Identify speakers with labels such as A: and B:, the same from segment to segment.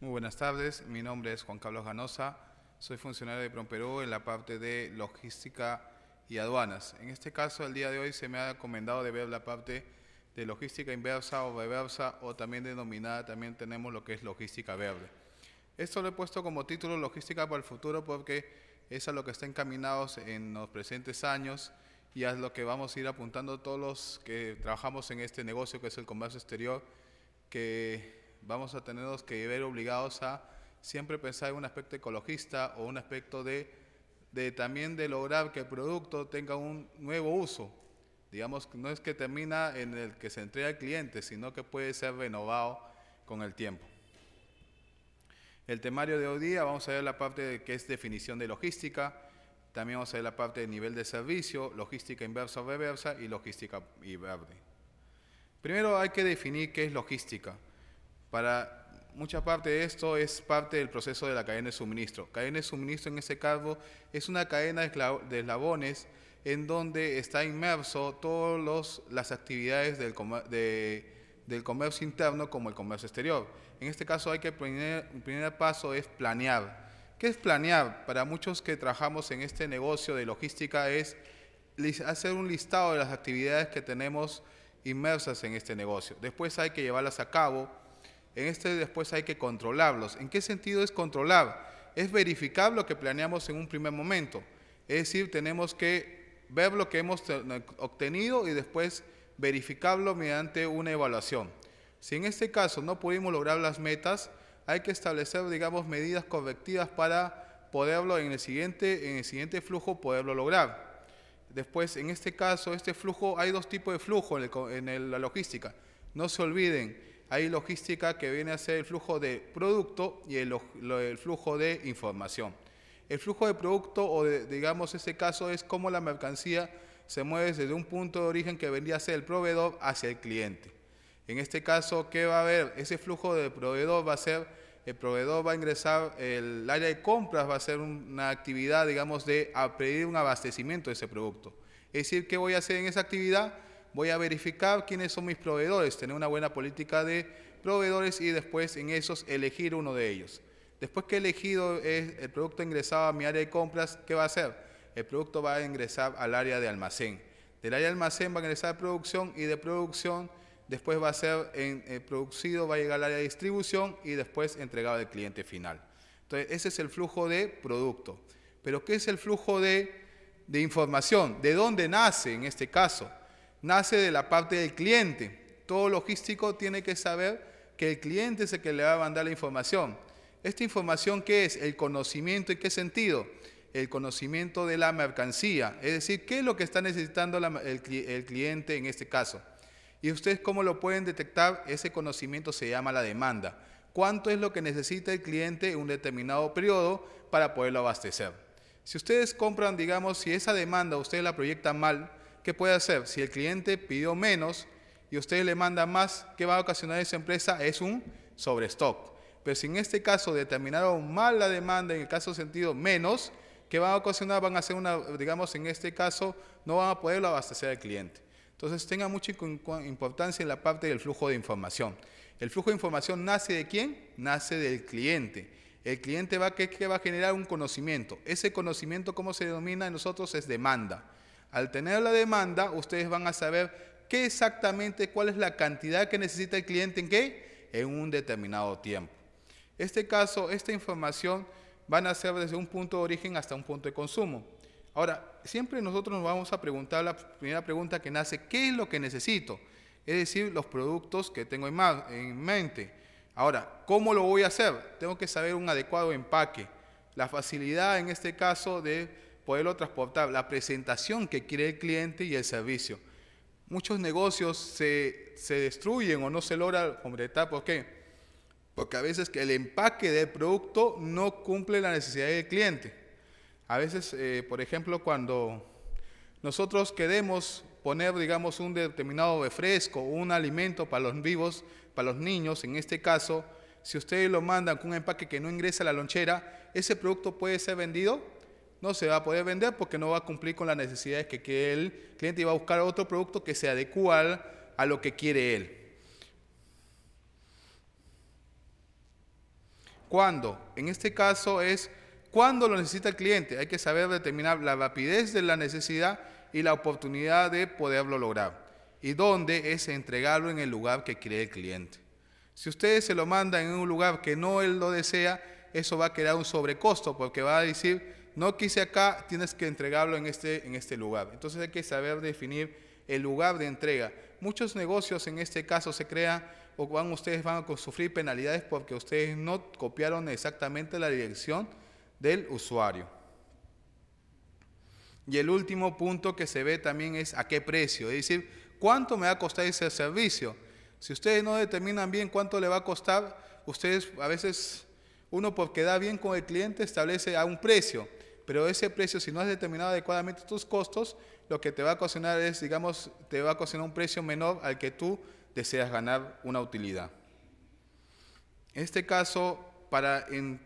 A: Muy buenas tardes, mi nombre es Juan Carlos Ganosa, soy funcionario de Promperú en la parte de logística y aduanas. En este caso, el día de hoy se me ha recomendado de ver la parte de logística inversa o reversa o también denominada, también tenemos lo que es logística verde. Esto lo he puesto como título Logística para el Futuro porque es a lo que está encaminados en los presentes años y a lo que vamos a ir apuntando todos los que trabajamos en este negocio que es el comercio exterior, que vamos a tenernos que ver obligados a siempre pensar en un aspecto ecologista o un aspecto de, también de lograr que el producto tenga un nuevo uso. Digamos, no es que termina en el que se entrega al cliente, sino que puede ser renovado con el tiempo. El temario de hoy día vamos a ver la parte de, que es definición de logística, también vamos a ver la parte de nivel de servicio, logística inversa o reversa y logística y verde. Primero hay que definir qué es logística. Para mucha parte de esto es parte del proceso de la cadena de suministro. Cadena de suministro en ese cargo es una cadena de eslabones en donde está inmerso todas las actividades del, del, comercio interno como el comercio exterior. En este caso hay que primer, el primer paso es planear. ¿Qué es planear? Para muchos que trabajamos en este negocio de logística es hacer un listado de las actividades que tenemos inmersas en este negocio. Después hay que llevarlas a cabo en este después hay que controlarlos. ¿En qué sentido es controlar? Es verificar lo que planeamos en un primer momento. Es decir, tenemos que ver lo que hemos obtenido y después verificarlo mediante una evaluación. Si en este caso no pudimos lograr las metas, hay que establecer, digamos, medidas correctivas para poderlo en el siguiente, en el siguiente flujo poderlo lograr. Después, en este caso, este flujo, hay dos tipos de flujo en, la logística. No se olviden, hay logística que viene a ser el flujo de producto y el, flujo de información. El flujo de producto, o digamos este caso, es cómo la mercancía se mueve desde un punto de origen que vendría a ser el proveedor hacia el cliente. En este caso, ¿qué va a haber? Ese flujo de proveedor va a ser, el proveedor va a ingresar, el área de compras va a ser una actividad, digamos, de pedir un abastecimiento de ese producto. Es decir, ¿qué voy a hacer en esa actividad? voy a verificar quiénes son mis proveedores, tener una buena política de proveedores y después en esos elegir uno de ellos. Después que he elegido el producto ingresado a mi área de compras, ¿qué va a hacer? El producto va a ingresar al área de almacén. Del área de almacén va a ingresar a producción y de producción después va a ser eh, producido, va a llegar al área de distribución y después entregado al cliente final. Entonces, ese es el flujo de producto. Pero, ¿qué es el flujo de información? ¿De dónde nace en este caso? nace de la parte del cliente. Todo logístico tiene que saber que el cliente es el que le va a mandar la información. ¿Esta información qué es? El conocimiento, y qué sentido? El conocimiento de la mercancía, es decir, qué es lo que está necesitando el, cliente en este caso. ¿Y ustedes cómo lo pueden detectar? Ese conocimiento se llama la demanda. ¿Cuánto es lo que necesita el cliente en un determinado periodo para poderlo abastecer? Si ustedes compran, digamos, si esa demanda ustedes la proyectan mal, ¿Qué puede hacer? Si el cliente pidió menos y usted le manda más, ¿qué va a ocasionar esa empresa? Es un sobrestock. Pero si en este caso determinaron mal la demanda, en el caso sentido menos, ¿qué va a ocasionar? Van a hacer una, digamos, en este caso, no van a poderlo abastecer al cliente. Entonces, tenga mucha importancia en la parte del flujo de información. El flujo de información nace de quién? Nace del cliente. El cliente va, va a generar un conocimiento. Ese conocimiento, ¿cómo se denomina en nosotros? Es demanda. Al tener la demanda, ustedes van a saber qué exactamente cuál es la cantidad que necesita el cliente en qué en un determinado tiempo. Este caso, esta información van a ser desde un punto de origen hasta un punto de consumo. Ahora, siempre nosotros nos vamos a preguntar la primera pregunta que nace, ¿qué es lo que necesito? Es decir, los productos que tengo en mente. Ahora, ¿cómo lo voy a hacer? Tengo que saber un adecuado empaque, la facilidad en este caso de poderlo transportar, la presentación que quiere el cliente y el servicio. Muchos negocios se, destruyen o no se logra completar. ¿Por qué? Porque a veces que el empaque del producto no cumple la necesidad del cliente. A veces, eh, por ejemplo, cuando nosotros queremos poner, digamos, un determinado refresco o un alimento para los vivos, para los niños, en este caso, si ustedes lo mandan con un empaque que no ingresa a la lonchera, ese producto puede ser vendido no se va a poder vender porque no va a cumplir con las necesidades que quiere el cliente y va a buscar otro producto que se adecuado a lo que quiere él. ¿Cuándo? En este caso es cuándo lo necesita el cliente. Hay que saber determinar la rapidez de la necesidad y la oportunidad de poderlo lograr. Y dónde es entregarlo en el lugar que quiere el cliente. Si ustedes se lo mandan en un lugar que no él lo desea, eso va a crear un sobrecosto porque va a decir, no quise acá, tienes que entregarlo en este, en este lugar. Entonces hay que saber definir el lugar de entrega. Muchos negocios en este caso se crean o van, ustedes van a sufrir penalidades porque ustedes no copiaron exactamente la dirección del usuario. Y el último punto que se ve también es a qué precio, es decir, cuánto me va a costar ese servicio. Si ustedes no determinan bien cuánto le va a costar, ustedes a veces, uno porque da bien con el cliente establece a un precio pero ese precio, si no has determinado adecuadamente tus costos, lo que te va a ocasionar es, digamos, te va a ocasionar un precio menor al que tú deseas ganar una utilidad. En este caso, para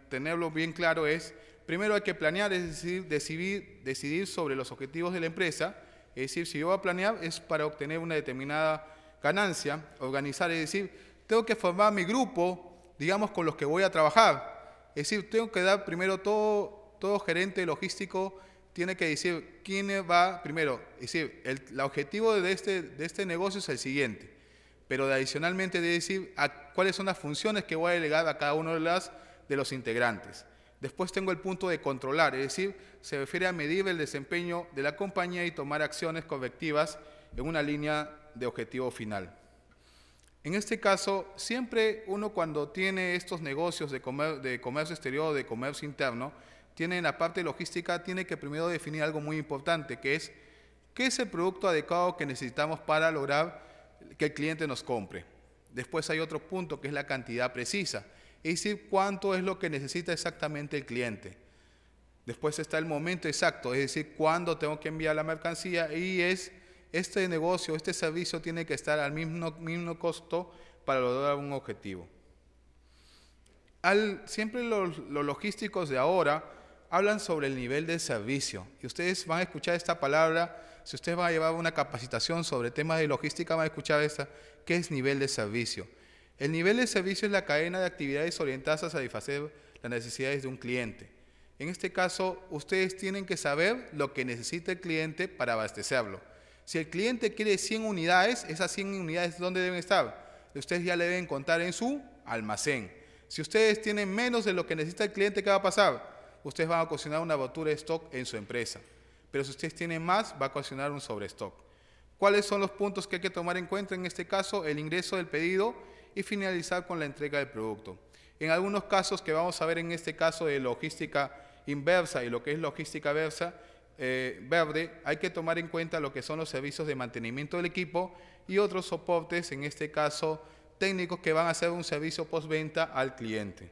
A: tenerlo bien claro, es primero hay que planear, es decir, decidir, decidir sobre los objetivos de la empresa. Es decir, si yo voy a planear es para obtener una determinada ganancia, organizar, es decir, tengo que formar mi grupo, digamos, con los que voy a trabajar. Es decir, tengo que dar primero todo todo gerente logístico tiene que decir quién va primero. Es decir, el, objetivo de este, de este negocio es el siguiente, pero adicionalmente de decir cuáles son las funciones que voy a delegar a cada uno de, las, de los integrantes. Después tengo el punto de controlar, es decir, se refiere a medir el desempeño de la compañía y tomar acciones correctivas en una línea de objetivo final. En este caso, siempre uno cuando tiene estos negocios de, de comercio exterior o de comercio interno, tiene en la parte logística, tiene que primero definir algo muy importante, que es qué es el producto adecuado que necesitamos para lograr que el cliente nos compre. Después hay otro punto que es la cantidad precisa, es decir, cuánto es lo que necesita exactamente el cliente. Después está el momento exacto, es decir, cuándo tengo que enviar la mercancía y es este negocio, este servicio tiene que estar al mismo, mismo costo para lograr un objetivo. Al, siempre los logísticos de ahora hablan sobre el nivel de servicio. Y ustedes van a escuchar esta palabra, si ustedes van a llevar una capacitación sobre temas de logística, van a escuchar esta, ¿qué es nivel de servicio? El nivel de servicio es la cadena de actividades orientadas a satisfacer las necesidades de un cliente. En este caso, ustedes tienen que saber lo que necesita el cliente para abastecerlo. Si el cliente quiere 100 unidades, esas 100 unidades, ¿dónde deben estar? Ustedes ya le deben contar en su almacén. Si ustedes tienen menos de lo que necesita el cliente, ¿qué va a pasar? ustedes van a cocinar una batura de stock en su empresa. Pero si ustedes tienen más, va a cocinar un sobrestock. ¿Cuáles son los puntos que hay que tomar en cuenta? En este caso, el ingreso del pedido y finalizar con la entrega del producto. En algunos casos que vamos a ver en este caso de logística inversa y lo que es logística versa, eh, verde, hay que tomar en cuenta lo que son los servicios de mantenimiento del equipo y otros soportes, en este caso técnicos, que van a ser un servicio postventa al cliente.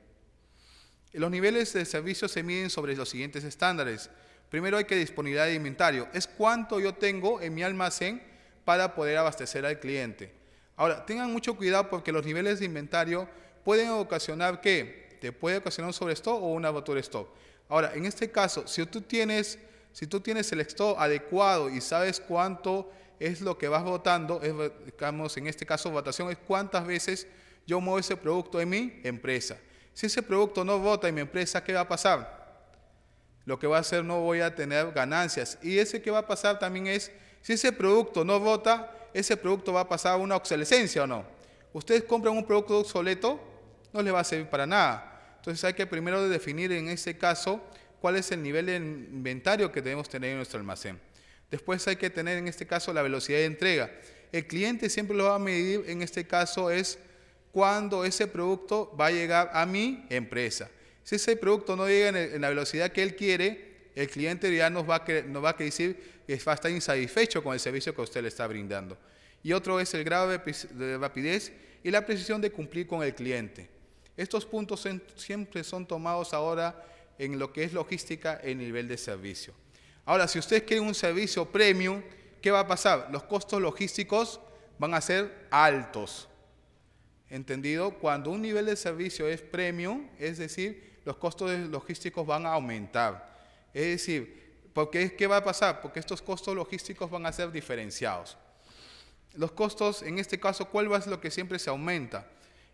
A: Los niveles de servicio se miden sobre los siguientes estándares. Primero hay que disponibilidad de inventario. Es cuánto yo tengo en mi almacén para poder abastecer al cliente. Ahora, tengan mucho cuidado porque los niveles de inventario pueden ocasionar que te puede ocasionar un sobrestock o una un stock. Ahora, en este caso, si tú tienes, si tú tienes el stock adecuado y sabes cuánto es lo que vas votando, digamos, en este caso votación es cuántas veces yo muevo ese producto en mi empresa si ese producto no vota en mi empresa, ¿qué va a pasar? Lo que va a hacer no voy a tener ganancias. Y ese que va a pasar también es, si ese producto no vota, ese producto va a pasar a una obsolescencia o no. Ustedes compran un producto obsoleto, no les va a servir para nada. Entonces hay que primero definir en ese caso cuál es el nivel de inventario que debemos tener en nuestro almacén. Después hay que tener en este caso la velocidad de entrega. El cliente siempre lo va a medir, en este caso es cuando ese producto va a llegar a mi empresa. Si ese producto no llega en, la velocidad que él quiere, el cliente ya nos va, a, decir que va a estar insatisfecho con el servicio que usted le está brindando. Y otro es el grado de rapidez y la precisión de cumplir con el cliente. Estos puntos siempre son tomados ahora en lo que es logística en nivel de servicio. Ahora, si ustedes quieren un servicio premium, ¿qué va a pasar? Los costos logísticos van a ser altos. Entendido, cuando un nivel de servicio es premium, es decir, los costos logísticos van a aumentar. Es decir, es, ¿qué va a pasar? Porque estos costos logísticos van a ser diferenciados. Los costos, en este caso, ¿cuál va es lo que siempre se aumenta?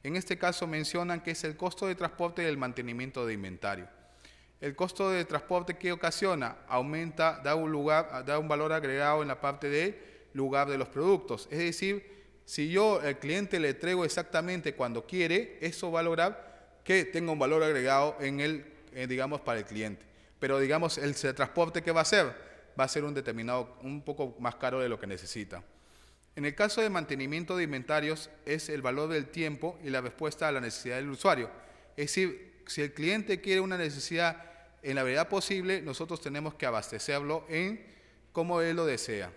A: En este caso mencionan que es el costo de transporte y el mantenimiento de inventario. El costo de transporte que ocasiona aumenta, da un, lugar, da un valor agregado en la parte del lugar de los productos. Es decir, si yo al cliente le entrego exactamente cuando quiere, eso va a lograr que tenga un valor agregado en el, eh, digamos, para el cliente. Pero digamos, el, transporte que va a ser? va a ser un determinado, un poco más caro de lo que necesita. En el caso de mantenimiento de inventarios es el valor del tiempo y la respuesta a la necesidad del usuario. Es decir, si el cliente quiere una necesidad en la verdad posible, nosotros tenemos que abastecerlo en como él lo desea.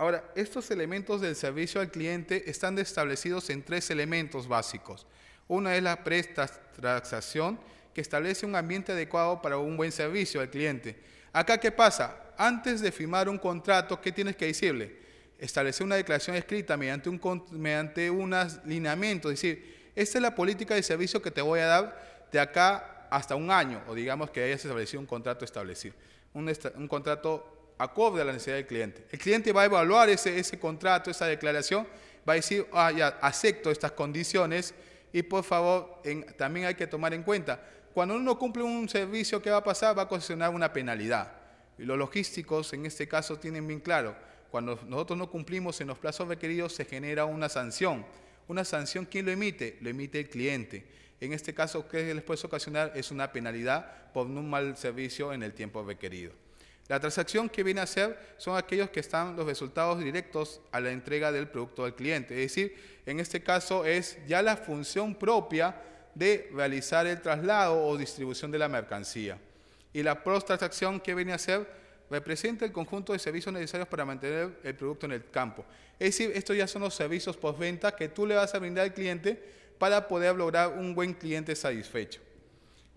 A: Ahora, estos elementos del servicio al cliente están establecidos en tres elementos básicos. Una es la prestación que establece un ambiente adecuado para un buen servicio al cliente. Acá, ¿qué pasa? Antes de firmar un contrato, ¿qué tienes que decirle? Establecer una declaración escrita mediante un mediante Es decir, esta es la política de servicio que te voy a dar de acá hasta un año, o digamos que hayas establecido un contrato establecido, un, un contrato acorde a la necesidad del cliente. El cliente va a evaluar ese, contrato, esa declaración, va a decir, ah, ya, acepto estas condiciones y por favor, también hay que tomar en cuenta, cuando uno cumple un servicio, ¿qué va a pasar? Va a ocasionar una penalidad. Y los logísticos en este caso tienen bien claro, cuando nosotros no cumplimos en los plazos requeridos se genera una sanción. Una sanción, ¿quién lo emite? Lo emite el cliente. En este caso, ¿qué les puede ocasionar? Es una penalidad por un mal servicio en el tiempo requerido. La transacción que viene a ser son aquellos que están los resultados directos a la entrega del producto al cliente. Es decir, en este caso es ya la función propia de realizar el traslado o distribución de la mercancía. Y la post-transacción que viene a ser representa el conjunto de servicios necesarios para mantener el producto en el campo. Es decir, estos ya son los servicios post-venta que tú le vas a brindar al cliente para poder lograr un buen cliente satisfecho.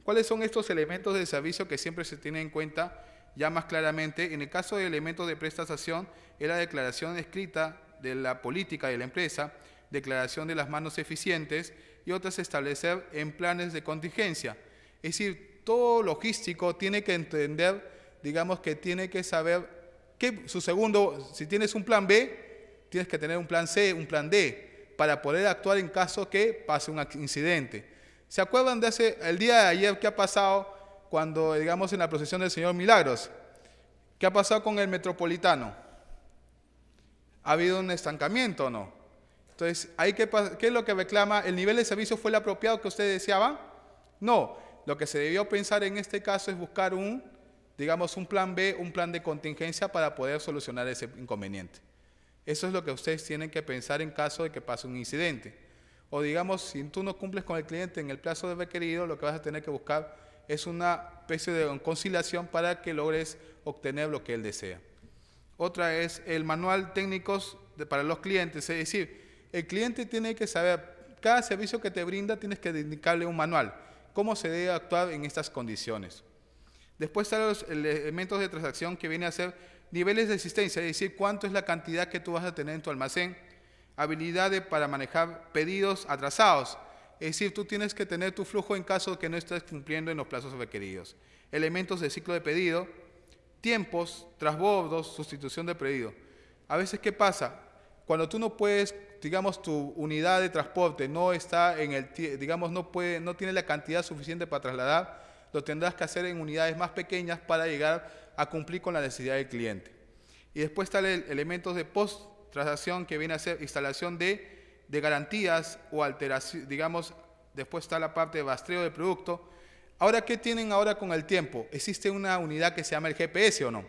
A: ¿Cuáles son estos elementos del servicio que siempre se tienen en cuenta ya más claramente, en el caso de elementos de prestación, la declaración escrita de la política de la empresa, declaración de las manos eficientes y otras establecer en planes de contingencia. Es decir, todo logístico tiene que entender, digamos que tiene que saber que su segundo, si tienes un plan B, tienes que tener un plan C, un plan D, para poder actuar en caso que pase un incidente. ¿Se acuerdan de hace, el día de ayer que ha pasado cuando, digamos, en la procesión del Señor Milagros. ¿Qué ha pasado con el metropolitano? ¿Ha habido un estancamiento o no? Entonces, qué, ¿qué es lo que reclama? ¿El nivel de servicio fue el apropiado que usted deseaba? No, lo que se debió pensar en este caso es buscar un, digamos, un plan B, un plan de contingencia para poder solucionar ese inconveniente. Eso es lo que ustedes tienen que pensar en caso de que pase un incidente. O digamos, si tú no cumples con el cliente en el plazo de requerido, lo que vas a tener que buscar es una especie de conciliación para que logres obtener lo que él desea. Otra es el manual técnicos para los clientes, es decir, el cliente tiene que saber, cada servicio que te brinda tienes que indicarle un manual, cómo se debe actuar en estas condiciones. Después están los elementos de transacción que viene a ser niveles de existencia, es decir, cuánto es la cantidad que tú vas a tener en tu almacén, habilidades para manejar pedidos atrasados, es decir, tú tienes que tener tu flujo en caso de que no estés cumpliendo en los plazos requeridos. Elementos de ciclo de pedido, tiempos, trasbordos, sustitución de pedido. A veces, ¿qué pasa? Cuando tú no puedes, digamos, tu unidad de transporte no está en el, digamos, no puede, no tiene la cantidad suficiente para trasladar, lo tendrás que hacer en unidades más pequeñas para llegar a cumplir con la necesidad del cliente. Y después están los elementos de post-transacción que viene a ser instalación de de garantías o alteración, digamos, después está la parte de rastreo de producto. Ahora, ¿qué tienen ahora con el tiempo? Existe una unidad que se llama el GPS o no.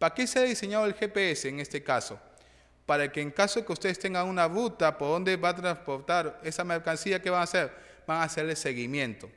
A: ¿Para qué se ha diseñado el GPS en este caso? Para que en caso de que ustedes tengan una ruta por donde va a transportar esa mercancía, ¿qué van a hacer? Van a hacerle seguimiento.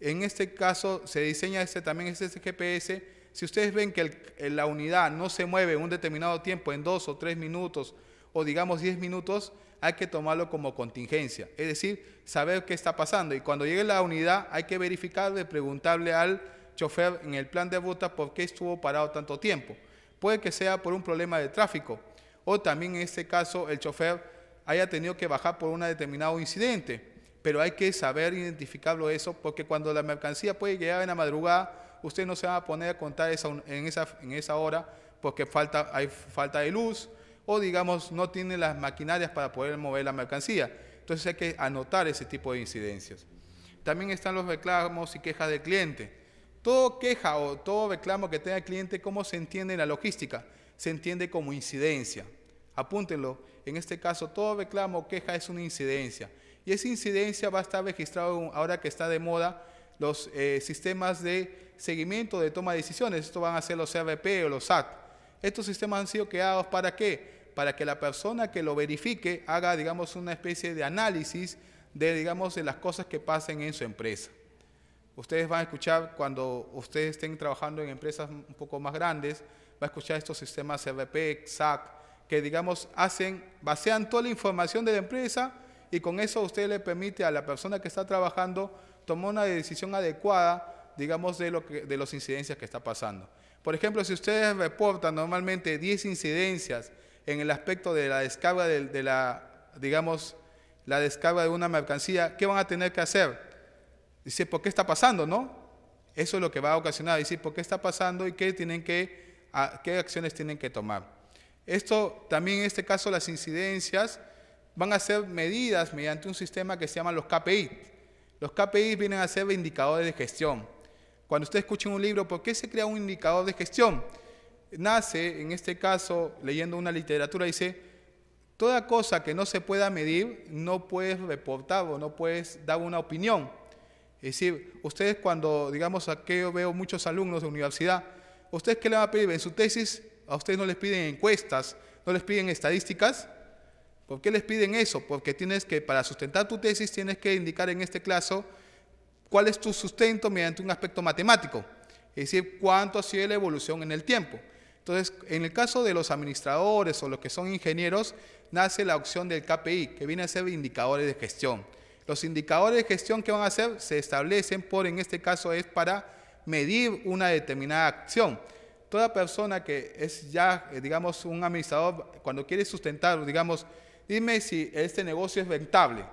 A: En este caso se diseña este, también este GPS. Si ustedes ven que la unidad no se mueve un determinado tiempo, en dos o tres minutos, o digamos diez minutos, hay que tomarlo como contingencia, es decir, saber qué está pasando. Y cuando llegue la unidad hay que verificarle, preguntarle al chofer en el plan de ruta por qué estuvo parado tanto tiempo. Puede que sea por un problema de tráfico o también en este caso el chofer haya tenido que bajar por un determinado incidente, pero hay que saber identificarlo eso porque cuando la mercancía puede llegar en la madrugada, usted no se va a poner a contar en, esa, en esa hora porque falta, hay falta de luz, o digamos no tiene las maquinarias para poder mover la mercancía. Entonces hay que anotar ese tipo de incidencias. También están los reclamos y quejas del cliente. Todo queja o todo reclamo que tenga el cliente, ¿cómo se entiende en la logística? Se entiende como incidencia. Apúntenlo, en este caso todo reclamo o queja es una incidencia. Y esa incidencia va a estar registrado ahora que está de moda los eh, sistemas de seguimiento de toma de decisiones. Esto van a ser los CRP o los SAT. Estos sistemas han sido creados para qué? para que la persona que lo verifique haga, digamos, una especie de análisis de, digamos, de las cosas que pasen en su empresa. Ustedes van a escuchar cuando ustedes estén trabajando en empresas un poco más grandes, va a escuchar estos sistemas RP, SAC, que digamos hacen, basean toda la información de la empresa y con eso usted le permite a la persona que está trabajando tomar una decisión adecuada, digamos, de, lo de las incidencias que está pasando. Por ejemplo, si ustedes reportan normalmente 10 incidencias en el aspecto de la descarga de, la, digamos, la descarga de una mercancía, ¿qué van a tener que hacer? Dice, ¿por qué está pasando, no? Eso es lo que va a ocasionar. Dice, ¿por qué está pasando y qué tienen que, qué acciones tienen que tomar? Esto también en este caso las incidencias van a ser medidas mediante un sistema que se llama los KPI. Los KPI vienen a ser indicadores de gestión. Cuando usted escuche un libro, ¿por qué se crea un indicador de gestión? nace, en este caso, leyendo una literatura, dice, toda cosa que no se pueda medir, no puedes reportar o no puedes dar una opinión. Es decir, ustedes cuando, digamos, aquí yo veo muchos alumnos de universidad, ¿ustedes qué le van a pedir? En su tesis, a ustedes no les piden encuestas, no les piden estadísticas. ¿Por qué les piden eso? Porque tienes que, para sustentar tu tesis, tienes que indicar en este caso cuál es tu sustento mediante un aspecto matemático. Es decir, cuánto ha sido la evolución en el tiempo. Entonces, en el caso de los administradores o los que son ingenieros, nace la opción del KPI, que viene a ser indicadores de gestión. Los indicadores de gestión que van a hacer se establecen por, en este caso, es para medir una determinada acción. Toda persona que es ya, eh, digamos, un administrador, cuando quiere sustentar, digamos, dime si este negocio es rentable.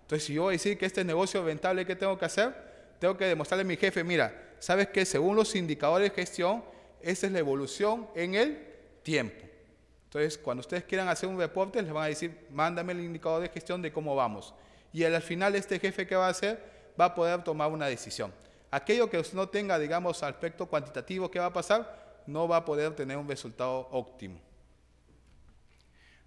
A: Entonces, si yo voy a decir que este negocio es rentable, ¿qué tengo que hacer? Tengo que demostrarle a mi jefe, mira, sabes que según los indicadores de gestión, esa es la evolución en el tiempo. Entonces, cuando ustedes quieran hacer un reporte, les van a decir, mándame el indicador de gestión de cómo vamos. Y al final este jefe que va a hacer va a poder tomar una decisión. Aquello que no tenga, digamos, aspecto cuantitativo que va a pasar, no va a poder tener un resultado óptimo.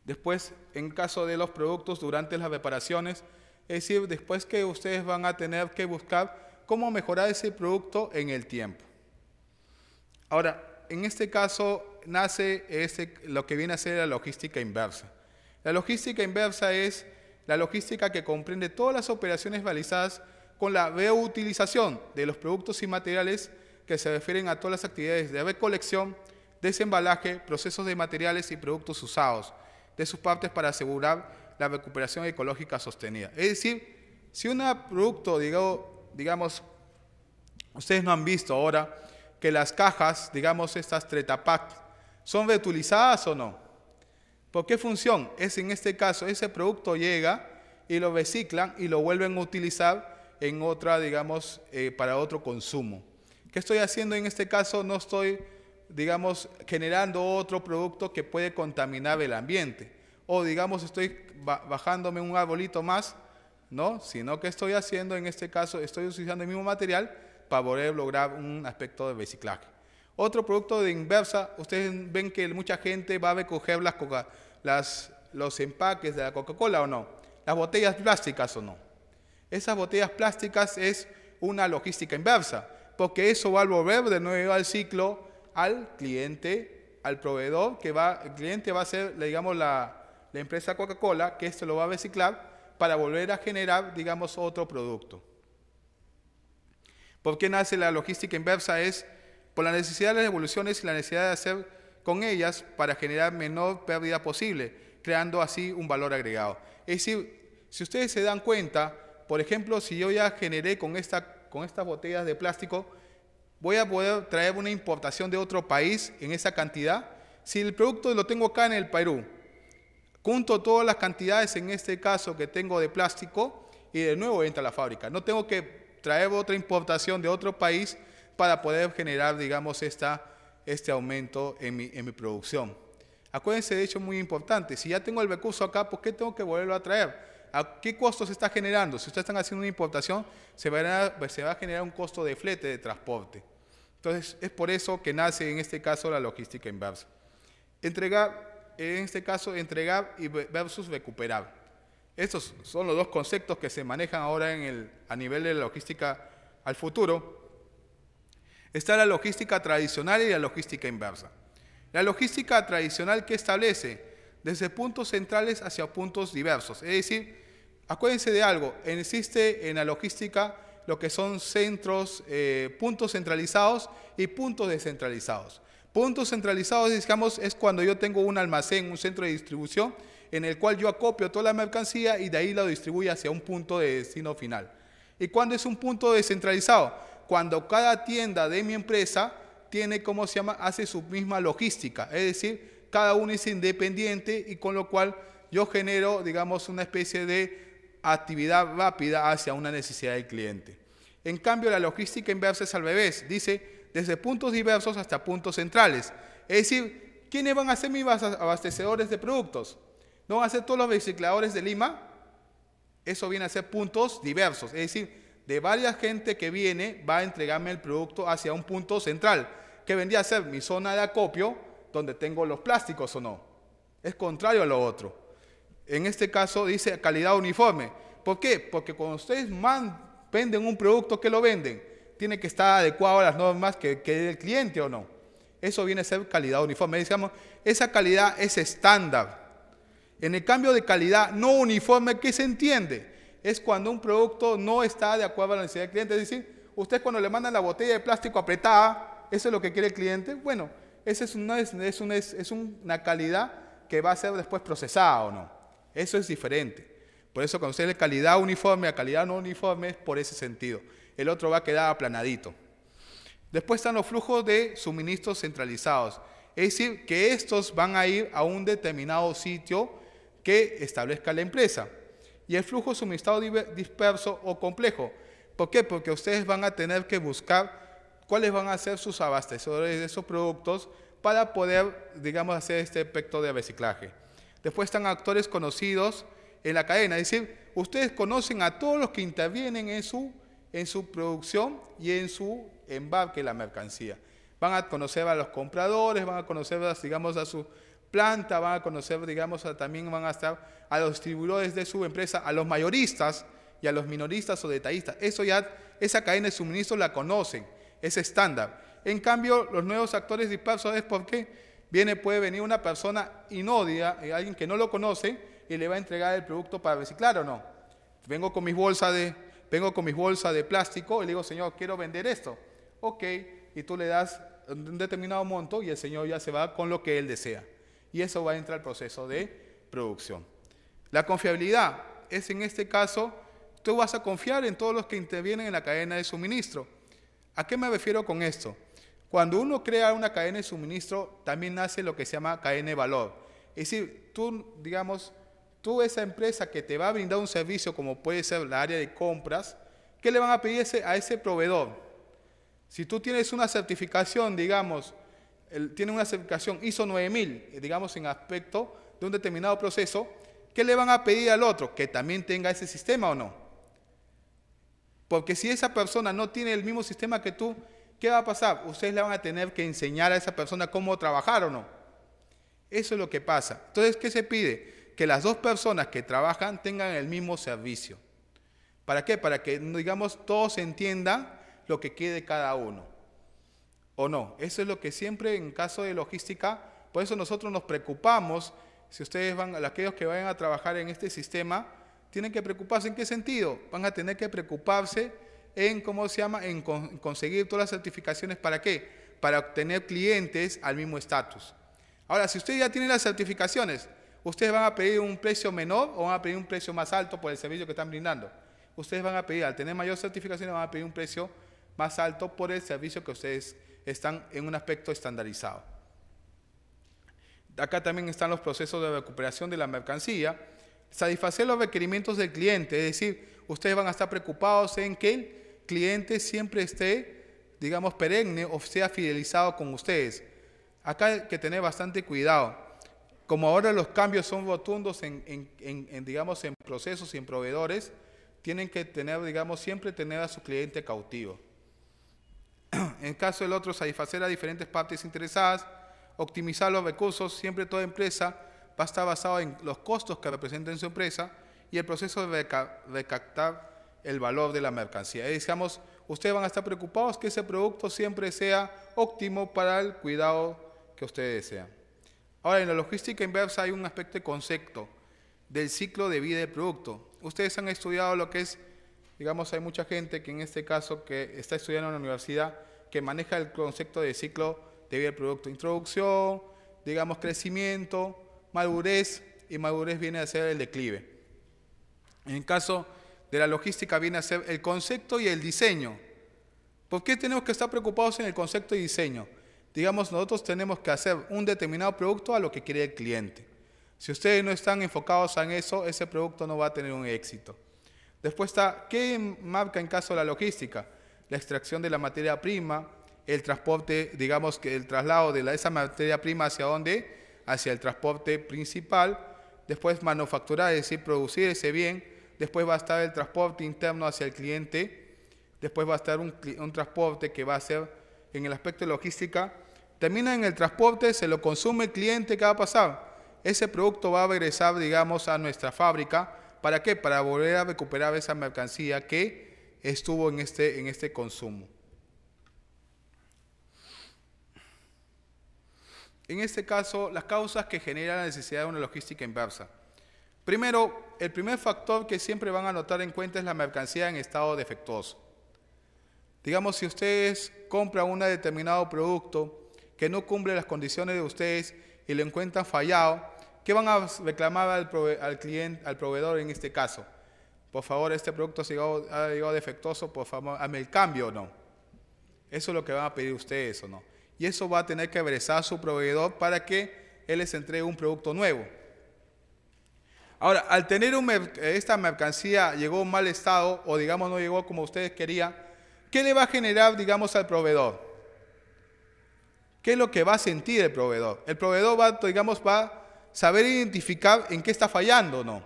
A: Después, en caso de los productos durante las reparaciones, es decir, después que ustedes van a tener que buscar cómo mejorar ese producto en el tiempo. Ahora, en este caso nace este, lo que viene a ser la logística inversa. La logística inversa es la logística que comprende todas las operaciones realizadas con la reutilización de los productos y materiales que se refieren a todas las actividades de recolección, desembalaje, procesos de materiales y productos usados de sus partes para asegurar la recuperación ecológica sostenida. Es decir, si un producto, digamos, ustedes no han visto ahora, que las cajas, digamos estas Tretapac, son reutilizadas o no. ¿Por qué función? Es en este caso, ese producto llega y lo reciclan y lo vuelven a utilizar en otra, digamos, eh, para otro consumo. ¿Qué estoy haciendo en este caso? No estoy, digamos, generando otro producto que puede contaminar el ambiente. O, digamos, estoy bajándome un arbolito más, ¿no? Sino que estoy haciendo, en este caso, estoy utilizando el mismo material, para poder lograr un aspecto de reciclaje. Otro producto de inversa, ustedes ven que mucha gente va a recoger las, los empaques de la Coca-Cola o no, las botellas plásticas o no. Esas botellas plásticas es una logística inversa, porque eso va a volver de nuevo al ciclo al cliente, al proveedor, que va, el cliente va a ser, digamos, la, la empresa Coca-Cola, que esto lo va a reciclar para volver a generar, digamos, otro producto. ¿Por qué nace la logística inversa? Es por la necesidad de las evoluciones y la necesidad de hacer con ellas para generar menor pérdida posible, creando así un valor agregado. Es decir, si ustedes se dan cuenta, por ejemplo, si yo ya generé con, esta, con estas botellas de plástico, voy a poder traer una importación de otro país en esa cantidad. Si el producto lo tengo acá en el Perú, junto todas las cantidades en este caso que tengo de plástico y de nuevo entra a la fábrica. No tengo que traer otra importación de otro país para poder generar, digamos, esta, este aumento en mi, producción. Acuérdense de hecho muy importante, si ya tengo el recurso acá, ¿por qué tengo que volverlo a traer? ¿A qué costo se está generando? Si ustedes están haciendo una importación, se va, a, pues, se va a generar un costo de flete de transporte. Entonces, es por eso que nace en este caso la logística inversa. Entregar, en este caso, entregar versus recuperar. Estos son los dos conceptos que se manejan ahora a nivel de la logística al futuro. Está la logística tradicional y la logística inversa. La logística tradicional que establece desde puntos centrales hacia puntos diversos. Es decir, acuérdense de algo, existe en la logística lo que son centros, eh, puntos centralizados y puntos descentralizados. Puntos centralizados, digamos, es cuando yo tengo un almacén, un centro de distribución, en el cual yo acopio toda la mercancía y de ahí la distribuyo hacia un punto de destino final. ¿Y cuándo es un punto descentralizado? Cuando cada tienda de mi empresa tiene, como se llama?, hace su misma logística, es decir, cada uno es independiente y con lo cual yo genero, digamos, una especie de actividad rápida hacia una necesidad del cliente. En cambio, la logística inversa es al revés, dice, desde puntos diversos hasta puntos centrales, es decir, ¿quiénes van a ser mis abastecedores de productos? No van a ser todos los recicladores de Lima. Eso viene a ser puntos diversos. Es decir, de varias gente que viene va a entregarme el producto hacia un punto central, que vendría a ser mi zona de acopio, donde tengo los plásticos o no. Es contrario a lo otro. En este caso dice calidad uniforme. ¿Por qué? Porque cuando ustedes venden un producto que lo venden, tiene que estar adecuado a las normas que, que el cliente o no. Eso viene a ser calidad uniforme. esa calidad es estándar en el cambio de calidad no uniforme, ¿qué se entiende? Es cuando un producto no está de acuerdo a la necesidad del cliente. Es decir, usted cuando le mandan la botella de plástico apretada, ¿eso es lo que quiere el cliente? Bueno, esa es una, es una, calidad que va a ser después procesada o no. Eso es diferente. Por eso cuando usted le calidad uniforme a calidad no uniforme es por ese sentido. El otro va a quedar aplanadito. Después están los flujos de suministros centralizados. Es decir, que estos van a ir a un determinado sitio que establezca la empresa. Y el flujo suministrado disperso o complejo. ¿Por qué? Porque ustedes van a tener que buscar cuáles van a ser sus abastecedores de esos productos para poder, digamos, hacer este efecto de reciclaje. Después están actores conocidos en la cadena, es decir, ustedes conocen a todos los que intervienen en su, en su producción y en su embarque de la mercancía. Van a conocer a los compradores, van a conocer, digamos, a su planta, van a conocer, digamos, también van a estar a los distribuidores de su empresa, a los mayoristas y a los minoristas o detallistas. Eso ya, esa cadena de suministro la conocen, es estándar. En cambio, los nuevos actores dispersos es porque viene, puede venir una persona inodia, eh, alguien que no lo conoce, y le va a entregar el producto para reciclar o no. Vengo con mis bolsas de, vengo con mis bolsas de plástico y le digo, señor, quiero vender esto. Ok, y tú le das un determinado monto y el señor ya se va con lo que él desea y eso va a entrar al proceso de producción. La confiabilidad es en este caso, tú vas a confiar en todos los que intervienen en la cadena de suministro. ¿A qué me refiero con esto? Cuando uno crea una cadena de suministro, también nace lo que se llama cadena de valor. Es decir, tú, digamos, tú esa empresa que te va a brindar un servicio como puede ser la área de compras, ¿qué le van a pedir a ese proveedor? Si tú tienes una certificación, digamos, tiene una certificación ISO 9000, eh, digamos en aspecto de un determinado proceso, ¿qué le van a pedir al otro? Que también tenga ese sistema o no. Porque si esa persona no tiene el mismo sistema que tú, ¿qué va a pasar? Ustedes le van a tener que enseñar a esa persona cómo trabajar o no. Eso es lo que pasa. Entonces, ¿qué se pide? Que las dos personas que trabajan tengan el mismo servicio. ¿Para qué? Para que, digamos, todos entiendan lo que quede cada uno o no. Eso es lo que siempre en caso de logística, por eso nosotros nos preocupamos, si ustedes van, aquellos que vayan a trabajar en este sistema, tienen que preocuparse en qué sentido. Van a tener que preocuparse en, ¿cómo se llama?, en, conseguir todas las certificaciones para qué, para obtener clientes al mismo estatus. Ahora, si ustedes ya tienen las certificaciones, ustedes van a pedir un precio menor o van a pedir un precio más alto por el servicio que están brindando. Ustedes van a pedir, al tener mayor certificación, van a pedir un precio más alto por el servicio que ustedes están en un aspecto estandarizado. Acá también están los procesos de recuperación de la mercancía, satisfacer los requerimientos del cliente, es decir, ustedes van a estar preocupados en que el cliente siempre esté, digamos, perenne o sea fidelizado con ustedes. Acá hay que tener bastante cuidado. Como ahora los cambios son rotundos en, digamos, en procesos y en proveedores, tienen que tener, digamos, siempre tener a su cliente cautivo. en caso del otro, satisfacer a diferentes partes interesadas, optimizar los recursos, siempre toda empresa va a estar basada en los costos que representa en su empresa y el proceso de recaptar el valor de la mercancía. Y digamos, ustedes van a estar preocupados que ese producto siempre sea óptimo para el cuidado que ustedes desean. Ahora, en la logística inversa hay un aspecto de concepto del ciclo de vida del producto. Ustedes han estudiado lo que es digamos, hay mucha gente que en este caso que está estudiando en la universidad que maneja el concepto de ciclo de vida del producto. Introducción, digamos, crecimiento, madurez, y madurez viene a ser el declive. En el caso de la logística viene a ser el concepto y el diseño. ¿Por qué tenemos que estar preocupados en el concepto y diseño? Digamos, nosotros tenemos que hacer un determinado producto a lo que quiere el cliente. Si ustedes no están enfocados en eso, ese producto no va a tener un éxito. Después está, ¿qué marca en caso de la logística? La extracción de la materia prima, el transporte, digamos que el traslado de esa materia prima hacia dónde? Hacia el transporte principal. Después manufacturar, es decir, producir ese bien. Después va a estar el transporte interno hacia el cliente. Después va a estar un, un transporte que va a ser en el aspecto de logística. Termina en el transporte, se lo consume el cliente, ¿qué va a pasar? Ese producto va a regresar, digamos, a nuestra fábrica ¿Para qué? Para volver a recuperar esa mercancía que estuvo en este, en este consumo. En este caso, las causas que generan la necesidad de una logística inversa. Primero, el primer factor que siempre van a notar en cuenta es la mercancía en estado defectuoso. Digamos, si ustedes compran un determinado producto que no cumple las condiciones de ustedes y lo encuentran fallado, ¿Qué van a reclamar al, cliente, al proveedor en este caso? Por favor, este producto ha llegado, defectuoso, por favor, hazme el cambio o no. Eso es lo que van a pedir ustedes o no. Y eso va a tener que a su proveedor para que él les entregue un producto nuevo. Ahora, al tener esta mercancía llegó un mal estado o digamos no llegó como ustedes querían, ¿qué le va a generar, digamos, al proveedor? ¿Qué es lo que va a sentir el proveedor? El proveedor va, digamos, va saber identificar en qué está fallando o no.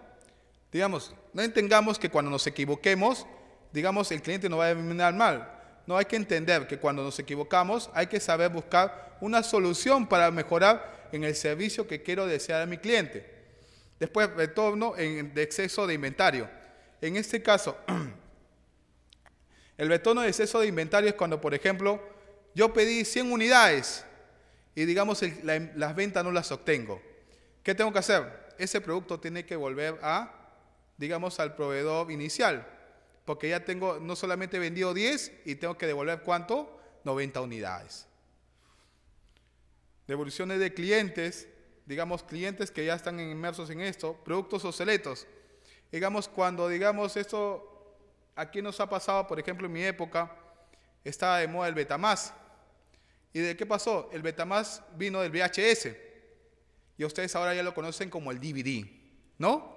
A: Digamos, no entendamos que cuando nos equivoquemos, digamos, el cliente no va a terminar mal. No hay que entender que cuando nos equivocamos hay que saber buscar una solución para mejorar en el servicio que quiero desear a mi cliente. Después, retorno de exceso de inventario. En este caso, el retorno de exceso de inventario es cuando, por ejemplo, yo pedí 100 unidades y digamos las ventas no las obtengo. ¿Qué tengo que hacer? Ese producto tiene que volver a, digamos, al proveedor inicial, porque ya tengo no solamente vendido 10 y tengo que devolver cuánto? 90 unidades. Devoluciones de clientes, digamos, clientes que ya están inmersos en esto, productos obsoletos. Digamos, cuando, digamos, esto, aquí nos ha pasado, por ejemplo, en mi época, estaba de moda el Betamas. ¿Y de qué pasó? El Betamas vino del VHS y ustedes ahora ya lo conocen como el DVD, ¿no?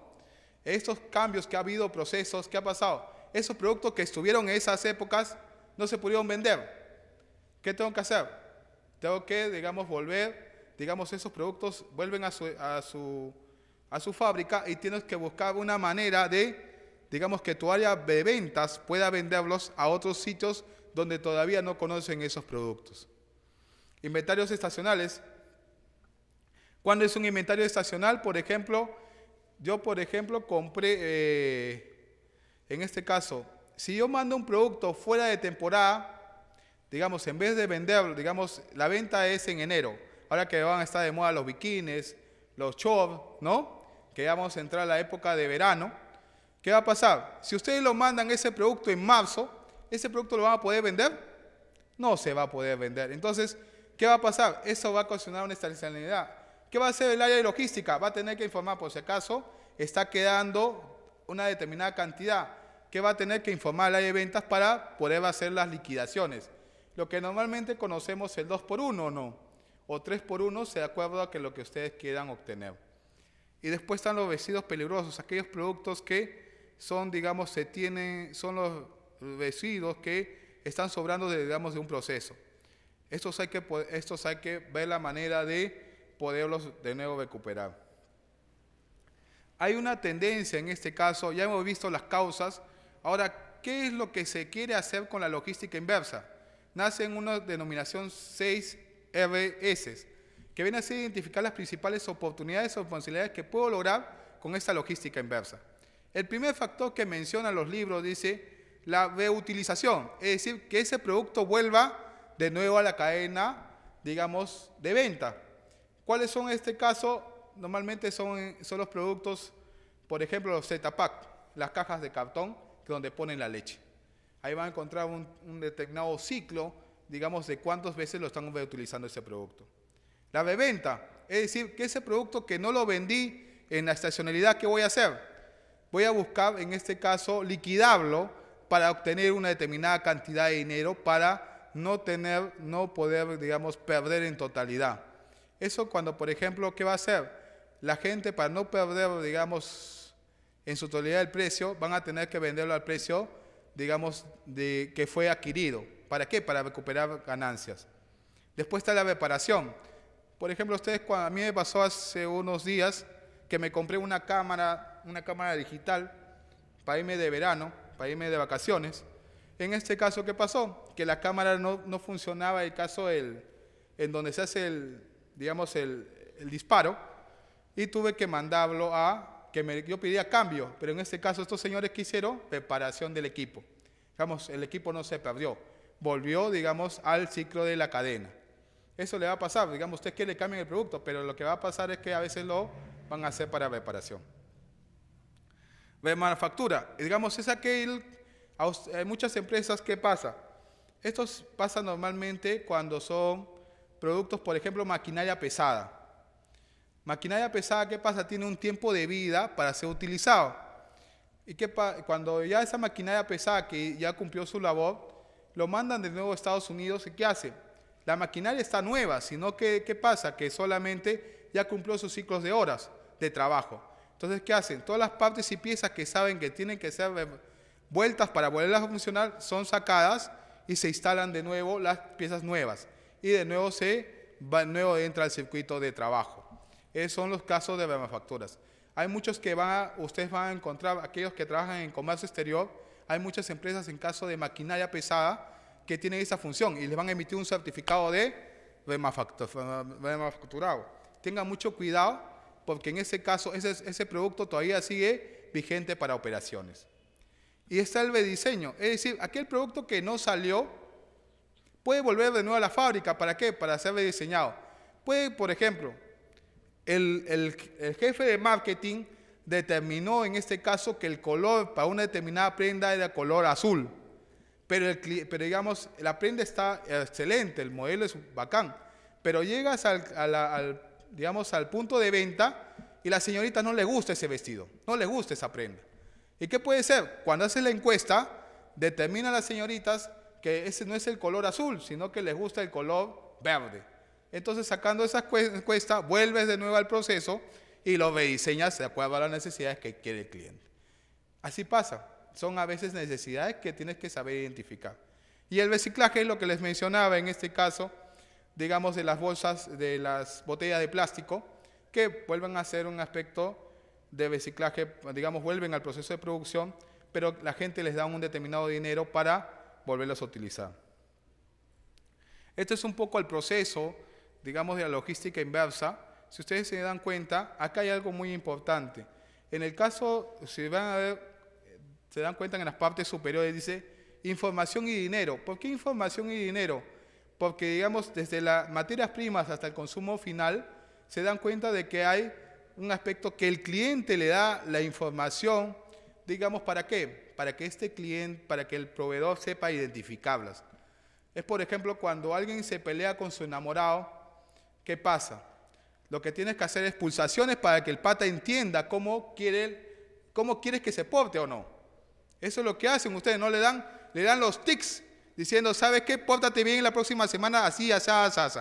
A: Estos cambios que ha habido, procesos, ¿qué ha pasado? Esos productos que estuvieron en esas épocas no se pudieron vender. ¿Qué tengo que hacer? Tengo que, digamos, volver, digamos, esos productos vuelven a su, fábrica y tienes que buscar una manera de digamos que tu área de ventas pueda venderlos a otros sitios donde todavía no conocen esos productos. Inventarios estacionales cuando es un inventario estacional, por ejemplo, yo por ejemplo compré, eh, en este caso, si yo mando un producto fuera de temporada, digamos, en vez de venderlo, digamos, la venta es en enero, ahora que van a estar de moda los bikinis, los shorts, ¿no? Que ya vamos a entrar a la época de verano. ¿Qué va a pasar? Si ustedes lo mandan ese producto en marzo, ¿ese producto lo van a poder vender? No se va a poder vender. Entonces, ¿qué va a pasar? Eso va a ocasionar una estacionalidad. ¿Qué va a hacer el área de logística? Va a tener que informar por si acaso está quedando una determinada cantidad. ¿Qué va a tener que informar el área de ventas para poder hacer las liquidaciones? Lo que normalmente conocemos el 2 por 1 no, o 3 por 1 se de acuerdo a que lo que ustedes quieran obtener. Y después están los vestidos peligrosos, aquellos productos que son, digamos, se tienen, son los residuos que están sobrando, de, digamos, de un proceso. hay que, estos hay que ver la manera de poderlos de nuevo recuperar. Hay una tendencia en este caso, ya hemos visto las causas, ahora, ¿qué es lo que se quiere hacer con la logística inversa? Nace en una denominación 6RS, que viene a ser identificar las principales oportunidades o posibilidades que puedo lograr con esta logística inversa. El primer factor que mencionan los libros dice la reutilización, es decir, que ese producto vuelva de nuevo a la cadena, digamos, de venta. ¿Cuáles son en este caso? Normalmente son, son los productos, por ejemplo, los Z-Pack, las cajas de cartón donde ponen la leche. Ahí van a encontrar un, determinado ciclo, digamos, de cuántas veces lo están utilizando ese producto. La venta, es decir, que ese producto que no lo vendí en la estacionalidad, ¿qué voy a hacer? Voy a buscar, en este caso, liquidarlo para obtener una determinada cantidad de dinero para no tener, no poder, digamos, perder en totalidad. Eso cuando, por ejemplo, ¿qué va a hacer? La gente para no perder, digamos, en su totalidad el precio, van a tener que venderlo al precio, digamos, de que fue adquirido. ¿Para qué? Para recuperar ganancias. Después está la reparación. Por ejemplo, ustedes, cuando a mí me pasó hace unos días que me compré una cámara, una cámara digital para irme de verano, para irme de vacaciones. En este caso, ¿qué pasó? Que la cámara no, no funcionaba, el caso el, en donde se hace el, digamos, el, disparo y tuve que mandarlo a, que me, yo pedía cambio, pero en este caso estos señores quisieron hicieron preparación del equipo. Digamos, el equipo no se perdió, volvió, digamos, al ciclo de la cadena. Eso le va a pasar, digamos, usted que le cambien el producto, pero lo que va a pasar es que a veces lo van a hacer para reparación De manufactura, digamos, es aquel, hay muchas empresas que pasa. esto pasa normalmente cuando son productos, por ejemplo, maquinaria pesada. Maquinaria pesada, ¿qué pasa? Tiene un tiempo de vida para ser utilizado. Y cuando ya esa maquinaria pesada que ya cumplió su labor, lo mandan de nuevo a Estados Unidos y ¿qué hace? La maquinaria está nueva, sino que ¿qué pasa? Que solamente ya cumplió sus ciclos de horas de trabajo. Entonces, ¿qué hacen? Todas las partes y piezas que saben que tienen que ser vueltas para volverlas a funcionar son sacadas y se instalan de nuevo las piezas nuevas y de nuevo se nuevo entra al circuito de trabajo. Esos son los casos de manufacturas. Hay muchos que van, ustedes van a encontrar, aquellos que trabajan en comercio exterior, hay muchas empresas en caso de maquinaria pesada que tienen esa función y les van a emitir un certificado de manufacturado. Tengan mucho cuidado porque en ese caso ese, ese producto todavía sigue vigente para operaciones. Y está el rediseño, es decir, aquel producto que no salió, Puede volver de nuevo a la fábrica, ¿para qué? Para ser rediseñado. Puede, por ejemplo, el, jefe de marketing determinó en este caso que el color para una determinada prenda era color azul. Pero, el, pero digamos, la prenda está excelente, el modelo es bacán. Pero llegas al, digamos, al punto de venta y la señorita no le gusta ese vestido, no le gusta esa prenda. ¿Y qué puede ser? Cuando hace la encuesta, determina a las señoritas que ese no es el color azul, sino que les gusta el color verde. Entonces, sacando esas encuestas, vuelves de nuevo al proceso y lo rediseñas de acuerdo a las necesidades que quiere el cliente. Así pasa. Son a veces necesidades que tienes que saber identificar. Y el reciclaje es lo que les mencionaba en este caso, digamos, de las bolsas, de las botellas de plástico, que vuelven a ser un aspecto de reciclaje, digamos, vuelven al proceso de producción, pero la gente les da un determinado dinero para volverlos a utilizar. Este es un poco el proceso, digamos, de la logística inversa. Si ustedes se dan cuenta, acá hay algo muy importante. En el caso, si van a ver, se dan cuenta en las partes superiores dice información y dinero. ¿Por qué información y dinero? Porque, digamos, desde las materias primas hasta el consumo final, se dan cuenta de que hay un aspecto que el cliente le da la información, digamos, ¿para qué? para que este cliente, para que el proveedor sepa identificarlas. Es por ejemplo cuando alguien se pelea con su enamorado, ¿qué pasa? Lo que tienes que hacer es pulsaciones para que el pata entienda cómo quiere, cómo quieres que se porte o no. Eso es lo que hacen ustedes, no le dan, le dan los tics diciendo, ¿sabes qué? Pórtate bien la próxima semana así, así así así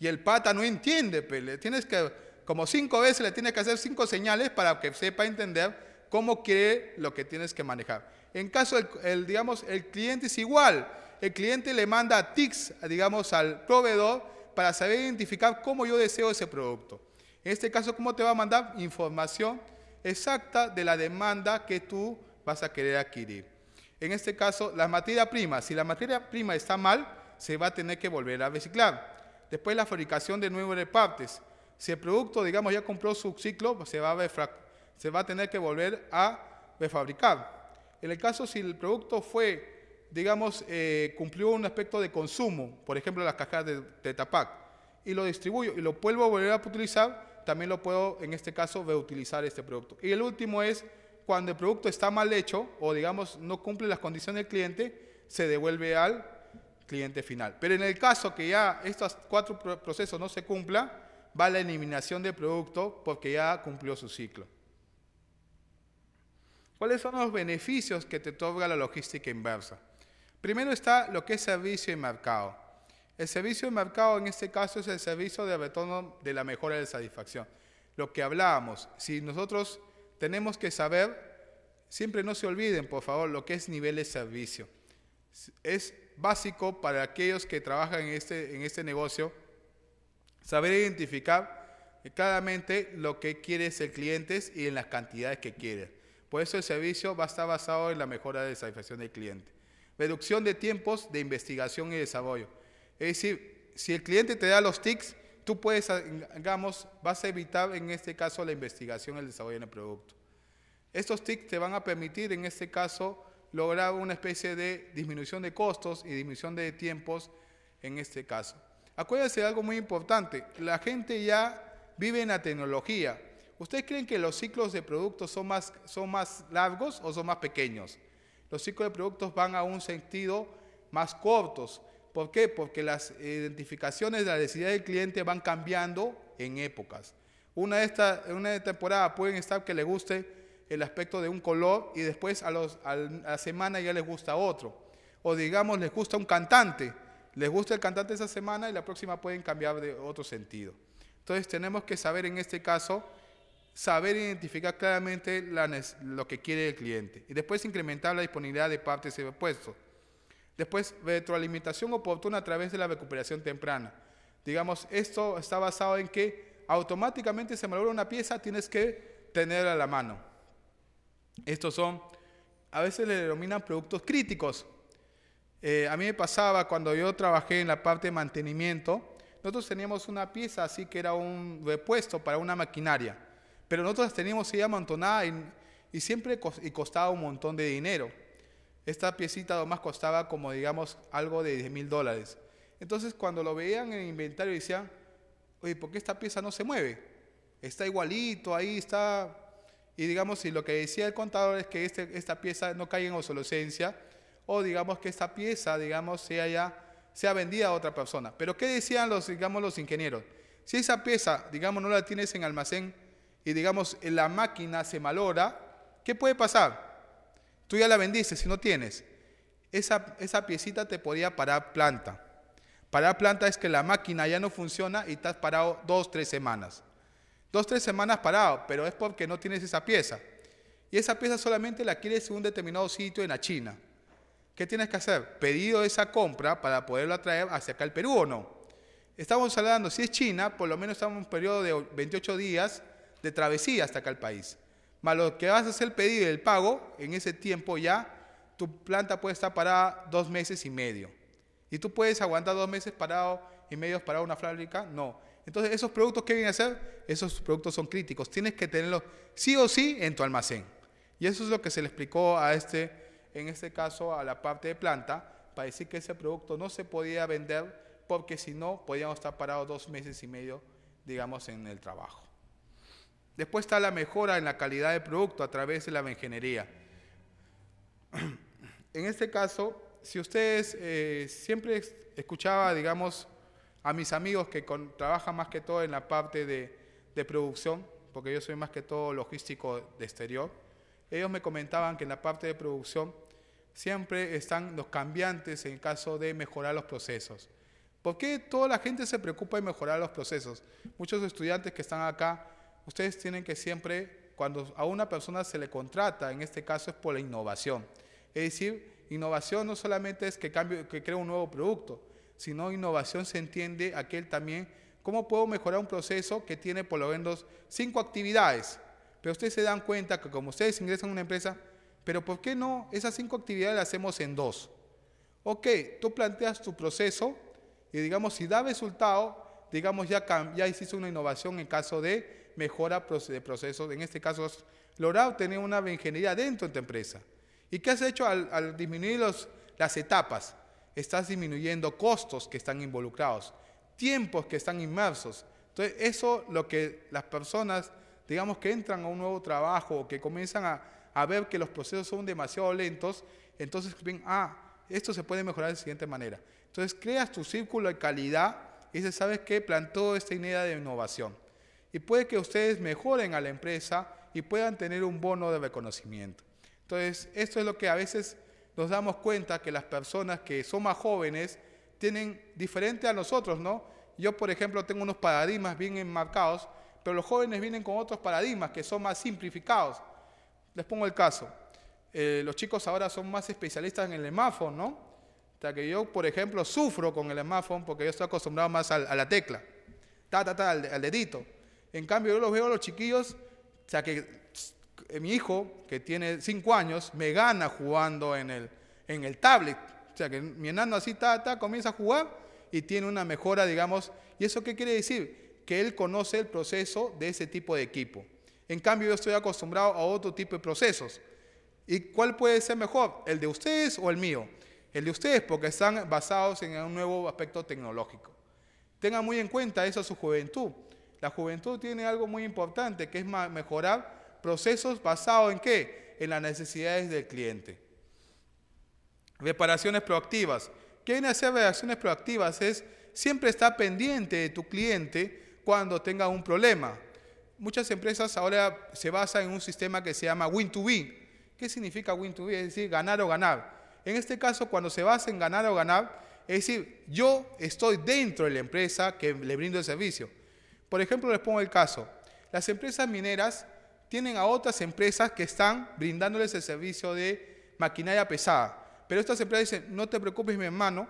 A: Y el pata no entiende, pero pues, tienes que, como cinco veces le tienes que hacer cinco señales para que sepa entender cómo quiere lo que tienes que manejar. En caso, el, digamos, el cliente es igual. El cliente le manda tics, digamos, al proveedor para saber identificar cómo yo deseo ese producto. En este caso, ¿cómo te va a mandar? Información exacta de la demanda que tú vas a querer adquirir. En este caso, la materia prima. Si la materia prima está mal, se va a tener que volver a reciclar. Después, la fabricación de nuevos partes. Si el producto, digamos, ya compró su ciclo, se va a se va a tener que volver a refabricar. En el caso si el producto fue, digamos, eh, cumplió un aspecto de consumo, por ejemplo las cajas de, TETAPAC, tapac, y lo distribuyo y lo vuelvo a volver a utilizar, también lo puedo, en este caso, reutilizar este producto. Y el último es cuando el producto está mal hecho o, digamos, no cumple las condiciones del cliente, se devuelve al cliente final. Pero en el caso que ya estos cuatro procesos no se cumplan, va la eliminación del producto porque ya cumplió su ciclo. ¿Cuáles son los beneficios que te otorga la logística inversa? Primero está lo que es servicio y mercado. El servicio y mercado en este caso es el servicio de retorno de la mejora de satisfacción. Lo que hablábamos, si nosotros tenemos que saber, siempre no se olviden, por favor, lo que es nivel de servicio. Es básico para aquellos que trabajan en este, en este negocio saber identificar claramente lo que quiere ser clientes y en las cantidades que quieren. Por eso el servicio va a estar basado en la mejora de satisfacción del cliente. Reducción de tiempos de investigación y desarrollo. Es decir, si el cliente te da los tics, tú puedes, digamos, vas a evitar en este caso la investigación y el desarrollo en el producto. Estos tics te van a permitir en este caso lograr una especie de disminución de costos y disminución de tiempos en este caso. Acuérdense de algo muy importante, la gente ya vive en la tecnología, ¿Ustedes creen que los ciclos de productos son más, son más largos o son más pequeños? Los ciclos de productos van a un sentido más cortos. ¿Por qué? Porque las identificaciones de la necesidad del cliente van cambiando en épocas. Una una temporada pueden estar que le guste el aspecto de un color y después a, a la semana ya les gusta otro. O digamos, les gusta un cantante. Les gusta el cantante esa semana y la próxima pueden cambiar de otro sentido. Entonces tenemos que saber en este caso saber identificar claramente lo que quiere el cliente y después incrementar la disponibilidad de partes y repuestos. Después, retroalimentación oportuna a través de la recuperación temprana. Digamos, esto está basado en que automáticamente se logra una pieza, tienes que tenerla a la mano. Estos son, a veces le denominan productos críticos. Eh, a mí me pasaba cuando yo trabajé en la parte de mantenimiento, nosotros teníamos una pieza así que era un repuesto para una maquinaria. Pero nosotros teníamos ahí amontonada y, siempre y costaba un montón de dinero. Esta piecita más costaba como, digamos, algo de 10 mil dólares. Entonces, cuando lo veían en el inventario, decían, oye, ¿por qué esta pieza no se mueve? Está igualito, ahí está. Y digamos, si lo que decía el contador es que este, esta pieza no cae en obsolescencia, o digamos que esta pieza, digamos, sea ya sea vendida a otra persona. Pero ¿qué decían los, digamos, los ingenieros? Si esa pieza, digamos, no la tienes en almacén, y digamos la máquina se malora, ¿qué puede pasar? Tú ya la vendiste, si no tienes. Esa, esa piecita te podría parar planta. Parar planta es que la máquina ya no funciona y estás parado dos, tres semanas. Dos, tres semanas parado, pero es porque no tienes esa pieza. Y esa pieza solamente la quieres en un determinado sitio en la China. ¿Qué tienes que hacer? Pedido esa compra para poderla traer hacia acá al Perú o no. Estamos hablando, si es China, por lo menos estamos en un periodo de 28 días de travesía hasta acá al país. Más lo que vas a hacer el pedido el pago, en ese tiempo ya tu planta puede estar parada dos meses y medio. ¿Y tú puedes aguantar dos meses parado y medio parado una fábrica? No. Entonces, esos productos que vienen a hacer, esos productos son críticos. Tienes que tenerlos sí o sí en tu almacén. Y eso es lo que se le explicó a este, en este caso, a la parte de planta, para decir que ese producto no se podía vender porque si no, podíamos estar parados dos meses y medio, digamos, en el trabajo. Después está la mejora en la calidad de producto a través de la ingeniería. En este caso, si ustedes eh, siempre escuchaba, digamos, a mis amigos que trabajan más que todo en la parte de, producción, porque yo soy más que todo logístico de exterior, ellos me comentaban que en la parte de producción siempre están los cambiantes en caso de mejorar los procesos. ¿Por qué toda la gente se preocupa en mejorar los procesos? Muchos estudiantes que están acá ustedes tienen que siempre, cuando a una persona se le contrata, en este caso es por la innovación. Es decir, innovación no solamente es que, cambie, que crea un nuevo producto, sino innovación se entiende aquel también, cómo puedo mejorar un proceso que tiene por lo menos cinco actividades. Pero ustedes se dan cuenta que como ustedes ingresan a una empresa, pero ¿por qué no esas cinco actividades las hacemos en dos? Ok, tú planteas tu proceso y digamos, si da resultado, digamos, ya, ya hiciste una innovación en caso de mejora de procesos. En este caso, has logrado una ingeniería dentro de tu empresa. ¿Y qué has hecho al, disminuir las etapas? Estás disminuyendo costos que están involucrados, tiempos que están inmersos. Entonces, eso lo que las personas, digamos, que entran a un nuevo trabajo o que comienzan a, ver que los procesos son demasiado lentos, entonces ven, ah, esto se puede mejorar de la siguiente manera. Entonces, creas tu círculo de calidad y se ¿sabes que Plantó esta idea de innovación y puede que ustedes mejoren a la empresa y puedan tener un bono de reconocimiento. Entonces, esto es lo que a veces nos damos cuenta que las personas que son más jóvenes tienen diferente a nosotros, ¿no? Yo, por ejemplo, tengo unos paradigmas bien enmarcados, pero los jóvenes vienen con otros paradigmas que son más simplificados. Les pongo el caso. Eh, los chicos ahora son más especialistas en el hemáfono, ¿no? O sea, que yo, por ejemplo, sufro con el smartphone porque yo estoy acostumbrado más a, la tecla, ta, ta, ta, al dedito. En cambio, yo los veo a los chiquillos, o sea, que eh, mi hijo, que tiene 5 años, me gana jugando en el, en el tablet. O sea, que mi así, ta, comienza a jugar y tiene una mejora, digamos. ¿Y eso qué quiere decir? Que él conoce el proceso de ese tipo de equipo. En cambio, yo estoy acostumbrado a otro tipo de procesos. ¿Y cuál puede ser mejor? ¿El de ustedes o el mío? El de ustedes, porque están basados en un nuevo aspecto tecnológico. Tengan muy en cuenta eso su juventud. La juventud tiene algo muy importante, que es mejorar procesos basados en qué? En las necesidades del cliente. Reparaciones proactivas. ¿Qué viene hacer reparaciones proactivas? Es siempre estar pendiente de tu cliente cuando tenga un problema. Muchas empresas ahora se basan en un sistema que se llama win-to-win. -win. to win qué significa win to b Es decir, ganar o ganar. En este caso, cuando se basa en ganar o ganar, es decir, yo estoy dentro de la empresa que le brindo el servicio por ejemplo, les pongo el caso. Las empresas mineras tienen a otras empresas que están brindándoles el servicio de maquinaria pesada. Pero estas empresas dicen, no te preocupes mi hermano,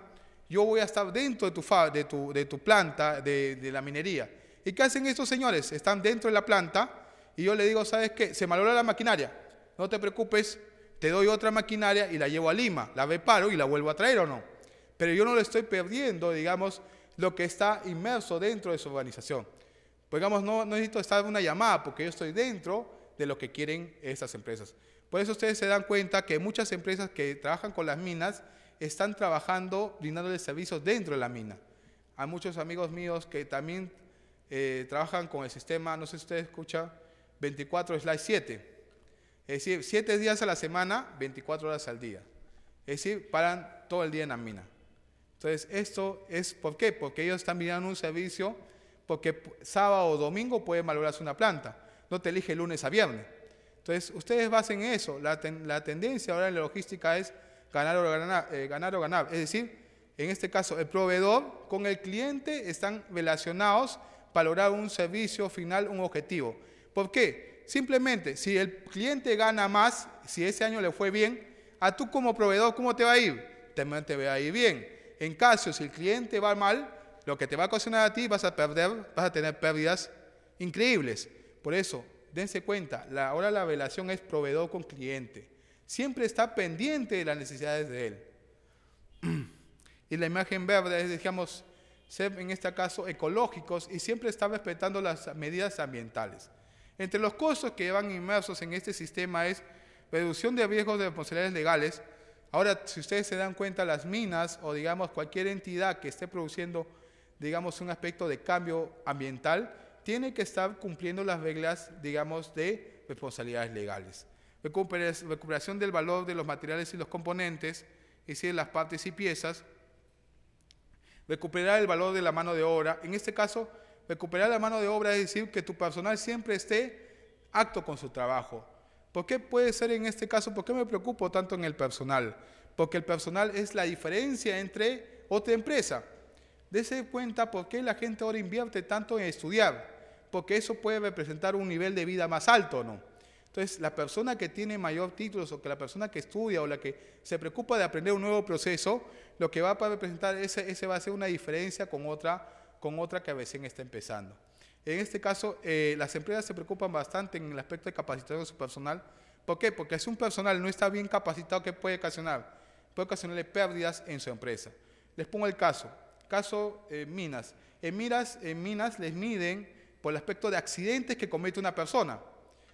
A: yo voy a estar dentro de tu, planta de, la minería. ¿Y qué hacen estos señores? Están dentro de la planta y yo le digo, ¿sabes qué? Se valora la maquinaria. No te preocupes, te doy otra maquinaria y la llevo a Lima, la reparo y la vuelvo a traer o no. Pero yo no le estoy perdiendo, digamos, lo que está inmerso dentro de su organización. Pues digamos, no, necesito estar en una llamada porque yo estoy dentro de lo que quieren estas empresas. Por eso ustedes se dan cuenta que muchas empresas que trabajan con las minas están trabajando, brindándoles servicios dentro de la mina. Hay muchos amigos míos que también eh, trabajan con el sistema, no sé si ustedes escuchan, 24 slash 7. Es decir, 7 días a la semana, 24 horas al día. Es decir, paran todo el día en la mina. Entonces, esto es, ¿por qué? Porque ellos están brindando un servicio porque sábado o domingo puede malograrse una planta, no te elige lunes a viernes. Entonces, ustedes basen eso, la, tendencia ahora en la logística es ganar o ganar, eh, ganar o ganar, es decir, en este caso, el proveedor con el cliente están relacionados para lograr un servicio final, un objetivo. ¿Por qué? Simplemente, si el cliente gana más, si ese año le fue bien, a tú como proveedor, ¿cómo te va a ir? También te va a ir bien. En caso, si el cliente va mal, lo que te va a ocasionar a ti vas a perder, vas a tener pérdidas increíbles. Por eso, dense cuenta, la, ahora la relación es proveedor con cliente. Siempre está pendiente de las necesidades de él. Y la imagen verde es, digamos, ser en este caso ecológicos y siempre está respetando las medidas ambientales. Entre los costos que van inmersos en este sistema es reducción de riesgos de responsabilidades legales. Ahora, si ustedes se dan cuenta, las minas o digamos cualquier entidad que esté produciendo digamos, un aspecto de cambio ambiental, tiene que estar cumpliendo las reglas, digamos, de responsabilidades legales. Recuperación del valor de los materiales y los componentes, es decir, las partes y piezas. Recuperar el valor de la mano de obra. En este caso, recuperar la mano de obra es decir, que tu personal siempre esté acto con su trabajo. ¿Por qué puede ser en este caso? ¿Por qué me preocupo tanto en el personal? Porque el personal es la diferencia entre otra empresa. Dese cuenta por qué la gente ahora invierte tanto en estudiar, porque eso puede representar un nivel de vida más alto, ¿no? Entonces, la persona que tiene mayor títulos o que la persona que estudia o la que se preocupa de aprender un nuevo proceso, lo que va a representar ese, ese va a ser una diferencia con otra, con otra que recién está empezando. En este caso, eh, las empresas se preocupan bastante en el aspecto de capacitación de su personal. ¿Por qué? Porque si un personal no está bien capacitado, ¿qué puede ocasionar? Puede ocasionarle pérdidas en su empresa. Les pongo el caso. Caso eh, Minas. En Minas, en Minas les miden por el aspecto de accidentes que comete una persona.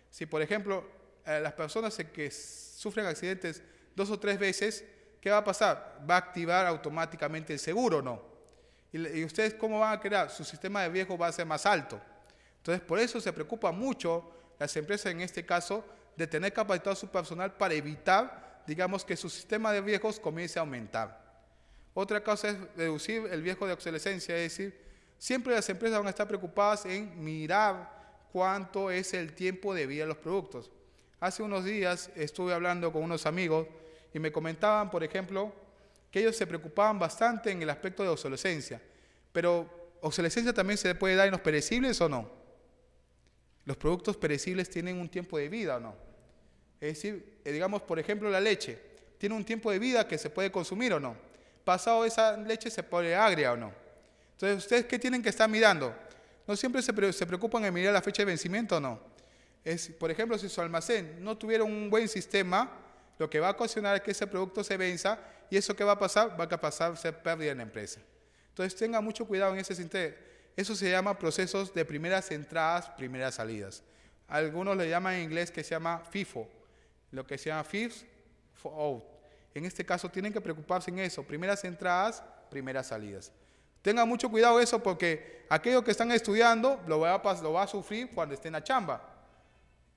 A: Si, por ejemplo, las personas que sufren accidentes dos o tres veces, ¿qué va a pasar? ¿Va a activar automáticamente el seguro o no? ¿Y, ustedes cómo van a crear? Su sistema de riesgo va a ser más alto. Entonces, por eso se preocupa mucho las empresas en este caso de tener capacitado a su personal para evitar, digamos, que su sistema de riesgos comience a aumentar. Otra causa es deducir el riesgo de obsolescencia, es decir, siempre las empresas van a estar preocupadas en mirar cuánto es el tiempo de vida de los productos. Hace unos días estuve hablando con unos amigos y me comentaban, por ejemplo, que ellos se preocupaban bastante en el aspecto de obsolescencia. Pero, ¿obsolescencia también se puede dar en los perecibles o no? ¿Los productos perecibles tienen un tiempo de vida o no? Es decir, eh, digamos, por ejemplo, la leche. ¿Tiene un tiempo de vida que se puede consumir o no? pasado esa leche se pone agria o no. Entonces, ¿ustedes qué tienen que estar mirando? No siempre se, preocupan en mirar la fecha de vencimiento o no. Es, por ejemplo, si su almacén no tuviera un buen sistema, lo que va a ocasionar es que ese producto se venza y eso que va a pasar, va a pasar ser pérdida en la empresa. Entonces, tenga mucho cuidado en ese sentido. Eso se llama procesos de primeras entradas, primeras salidas. Algunos le llaman en inglés que se llama FIFO, lo que se llama FIFO Out en este caso tienen que preocuparse en eso. Primeras entradas, primeras salidas. Tengan mucho cuidado eso porque aquellos que están estudiando lo va a, lo va a sufrir cuando estén en la chamba.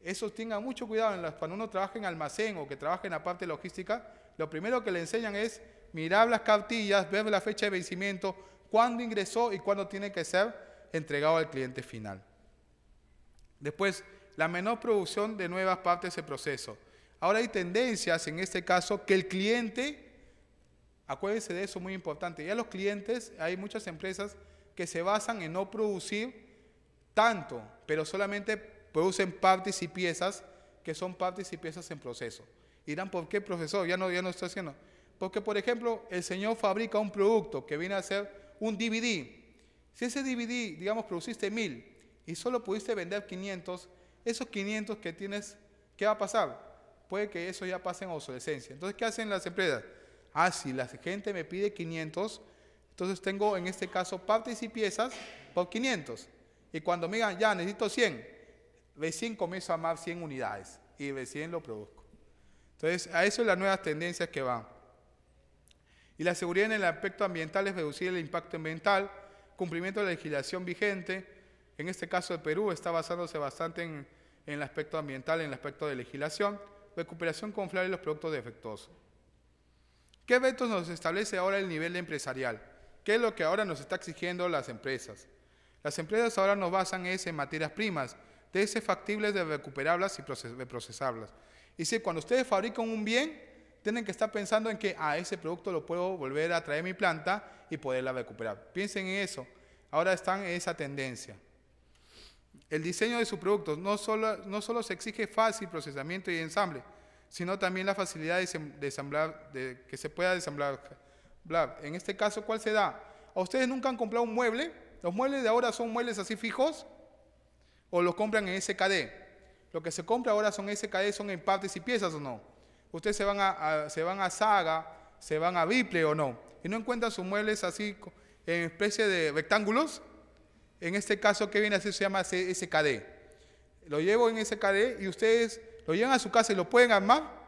A: Eso tengan mucho cuidado. En cuando uno trabaja en almacén o que trabaja en la parte logística, lo primero que le enseñan es mirar las cartillas, ver la fecha de vencimiento, cuándo ingresó y cuándo tiene que ser entregado al cliente final. Después, la menor producción de nuevas partes de proceso. Ahora hay tendencias, en este caso, que el cliente, acuérdense de eso, muy importante, ya los clientes, hay muchas empresas que se basan en no producir tanto, pero solamente producen partes y piezas que son partes y piezas en proceso. Irán, ¿por qué, profesor? Ya no, ya no estoy haciendo. Porque, por ejemplo, el señor fabrica un producto que viene a ser un DVD. Si ese DVD, digamos, produciste mil y solo pudiste vender 500, esos 500 que tienes, ¿qué va a pasar? Puede que eso ya pase en obsolescencia. Entonces, ¿qué hacen las empresas? Ah, si la gente me pide 500, entonces tengo en este caso partes y piezas por 500. Y cuando me digan, ya necesito 100, recién comienzo a amar 100 unidades y recién lo produzco. Entonces, a eso las nuevas tendencias que van. Y la seguridad en el aspecto ambiental es reducir el impacto ambiental, cumplimiento de la legislación vigente. En este caso de Perú está basándose bastante en, en el aspecto ambiental, en el aspecto de legislación recuperación con de los productos defectuosos. ¿Qué vetos nos establece ahora el nivel empresarial? ¿Qué es lo que ahora nos está exigiendo las empresas? Las empresas ahora nos basan en materias primas, de ese factibles de recuperarlas y procesarlas. Y si cuando ustedes fabrican un bien, tienen que estar pensando en que a ah, ese producto lo puedo volver a traer a mi planta y poderla recuperar. Piensen en eso. Ahora están en esa tendencia. El diseño de sus productos no solo, no solo se exige fácil procesamiento y ensamble, sino también la facilidad de, desamblar, de que se pueda desamblar. En este caso, ¿cuál se da? ¿A ustedes nunca han comprado un mueble? ¿Los muebles de ahora son muebles así fijos? ¿O los compran en SKD? Lo que se compra ahora son SKD, son en partes y piezas o no. Ustedes se van a, se van a Saga, se van a Biple o no. Y no encuentran sus muebles así en especie de rectángulos en este caso ¿qué viene a hacer se llama SKD. Lo llevo en SKD y ustedes lo llevan a su casa y lo pueden armar.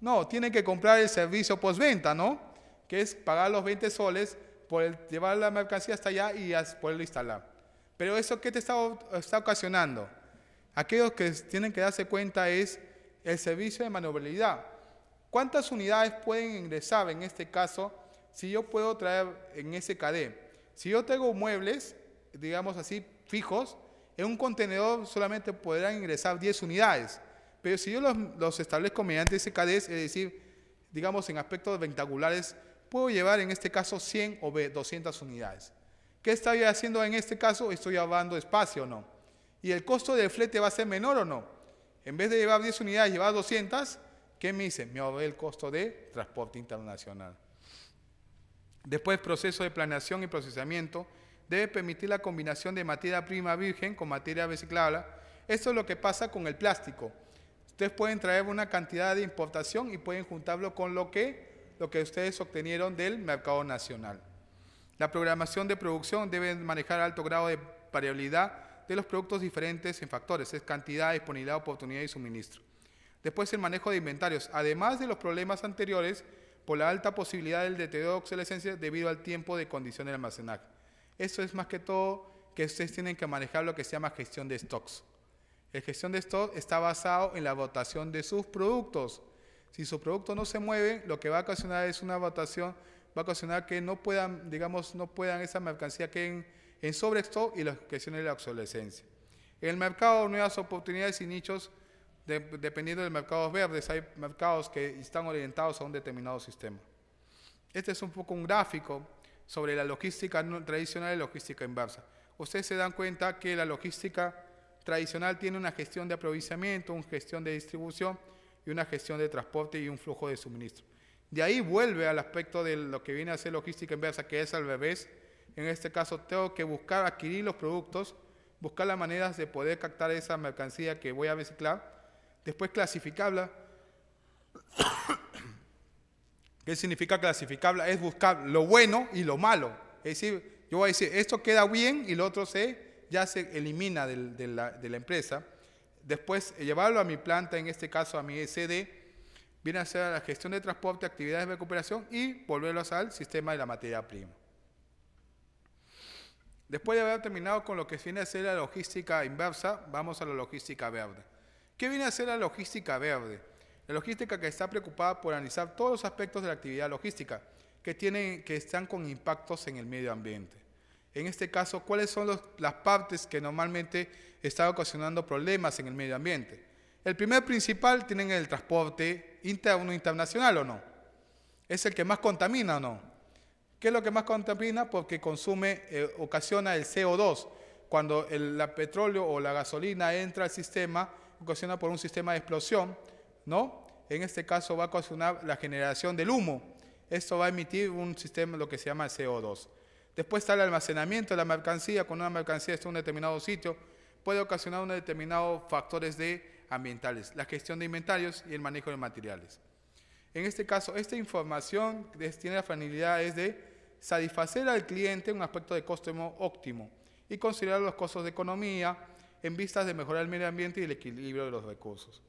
A: No, tienen que comprar el servicio postventa, ¿no? Que es pagar los 20 soles por el, llevar la mercancía hasta allá y poderlo instalar. Pero eso ¿qué te está, está ocasionando? Aquellos que tienen que darse cuenta es el servicio de maniobrabilidad. ¿Cuántas unidades pueden ingresar en este caso si yo puedo traer en SKD? Si yo tengo muebles, digamos así, fijos, en un contenedor solamente podrán ingresar 10 unidades. Pero si yo los, establezco mediante SKDs, e, es decir, digamos en aspectos ventaculares, puedo llevar en este caso 100 o 200 unidades. ¿Qué estoy haciendo en este caso? Estoy ahorrando espacio o no. ¿Y el costo del flete va a ser menor o no? En vez de llevar 10 unidades, llevar 200, ¿qué me dice? Me ahorré el costo de transporte internacional. Después, proceso de planeación y procesamiento debe permitir la combinación de materia prima virgen con materia reciclable. Esto es lo que pasa con el plástico. Ustedes pueden traer una cantidad de importación y pueden juntarlo con lo que, lo que ustedes obtenieron del mercado nacional. La programación de producción debe manejar alto grado de variabilidad de los productos diferentes en factores, es cantidad, disponibilidad, oportunidad y suministro. Después el manejo de inventarios. Además de los problemas anteriores, por la alta posibilidad del deterioro de obsolescencia debido al tiempo de condición de almacenaje. Eso es más que todo que ustedes tienen que manejar lo que se llama gestión de stocks. La gestión de stocks está basado en la votación de sus productos. Si su producto no se mueve, lo que va a ocasionar es una votación, va a ocasionar que no puedan, digamos, no puedan esa mercancía que en, sobre stock y la gestión de la obsolescencia. el mercado, nuevas oportunidades y nichos, dependiendo del mercados verdes, hay mercados que están orientados a un determinado sistema. Este es un poco un gráfico sobre la logística tradicional y logística inversa. Ustedes se dan cuenta que la logística tradicional tiene una gestión de aprovisionamiento, una gestión de distribución y una gestión de transporte y un flujo de suministro. De ahí vuelve al aspecto de lo que viene a ser logística inversa, que es al revés. En este caso tengo que buscar adquirir los productos, buscar las maneras de poder captar esa mercancía que voy a reciclar, después clasificarla ¿Qué significa clasificable? Es buscar lo bueno y lo malo. Es decir, yo voy a decir, esto queda bien y lo otro se, ya se elimina de, la, empresa. Después, eh, llevarlo a mi planta, en este caso a mi SD, e viene a ser la gestión de transporte, actividades de recuperación y volverlos al sistema de la materia prima. Después de haber terminado con lo que viene a ser la logística inversa, vamos a la logística verde. ¿Qué viene a ser la logística verde? la logística que está preocupada por analizar todos los aspectos de la actividad logística que, tienen, que están con impactos en el medio ambiente. En este caso, ¿cuáles son las partes que normalmente están ocasionando problemas en el medio ambiente? El primer principal tienen el transporte interno internacional o no. Es el que más contamina o no. ¿Qué es lo que más contamina? Porque consume, eh, ocasiona el CO2. Cuando el petróleo o la gasolina entra al sistema, ocasiona por un sistema de explosión, ¿no? En este caso va a ocasionar la generación del humo. Esto va a emitir un sistema, lo que se llama CO2. Después está el almacenamiento de la mercancía. Cuando una mercancía está en un determinado sitio, puede ocasionar determinados factores ambientales, la gestión de inventarios y el manejo de materiales. En este caso, esta información tiene la finalidad es de satisfacer al cliente un aspecto de costo óptimo y considerar los costos de economía en vistas de mejorar el medio ambiente y el equilibrio de los recursos.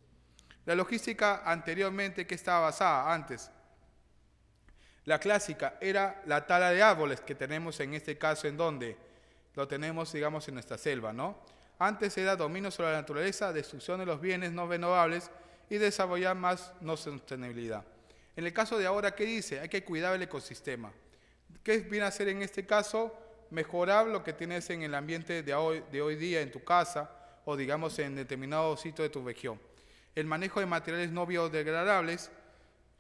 A: La logística anteriormente, que estaba basada antes? La clásica era la tala de árboles que tenemos en este caso en donde lo tenemos, digamos, en nuestra selva, ¿no? Antes era dominio sobre la naturaleza, destrucción de los bienes no renovables y desarrollar más no sostenibilidad. En el caso de ahora, ¿qué dice? Hay que cuidar el ecosistema. ¿Qué viene a hacer en este caso? Mejorar lo que tienes en el ambiente de de hoy día en tu casa o digamos en determinado sitio de tu región el manejo de materiales no biodegradables,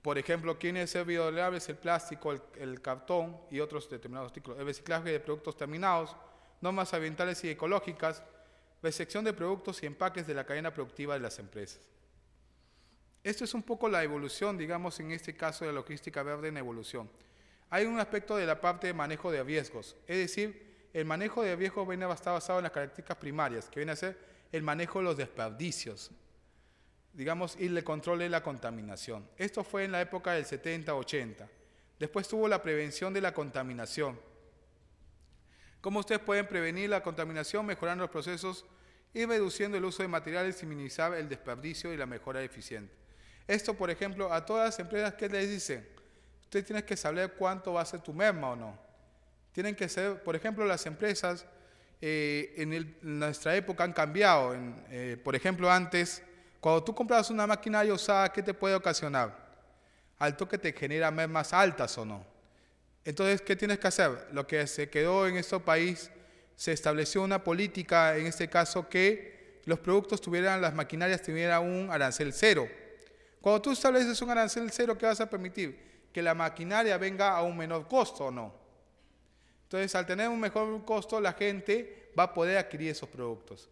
A: por ejemplo, ¿quiénes es biodegradables? el plástico, el, cartón y otros determinados artículos, el reciclaje de productos terminados, normas ambientales y ecológicas, resección de productos y empaques de la cadena productiva de las empresas. Esto es un poco la evolución, digamos, en este caso de la logística verde en evolución. Hay un aspecto de la parte de manejo de riesgos, es decir, el manejo de riesgos viene estar basado en las características primarias, que viene a ser el manejo de los desperdicios, digamos, y le controle la contaminación. Esto fue en la época del 70-80. Después tuvo la prevención de la contaminación. ¿Cómo ustedes pueden prevenir la contaminación mejorando los procesos y reduciendo el uso de materiales y minimizar el desperdicio y la mejora eficiente? Esto, por ejemplo, a todas las empresas que les dicen, usted tiene que saber cuánto va a ser tu merma o no. Tienen que ser, por ejemplo, las empresas eh, en, nuestra época han cambiado. Eh, por ejemplo, antes cuando tú compras una maquinaria usada, ¿qué te puede ocasionar? Alto que te genera más altas o no. Entonces, ¿qué tienes que hacer? Lo que se quedó en este país, se estableció una política, en este caso, que los productos tuvieran, las maquinarias tuvieran un arancel cero. Cuando tú estableces un arancel cero, ¿qué vas a permitir? Que la maquinaria venga a un menor costo o no. Entonces, al tener un mejor costo, la gente va a poder adquirir esos productos.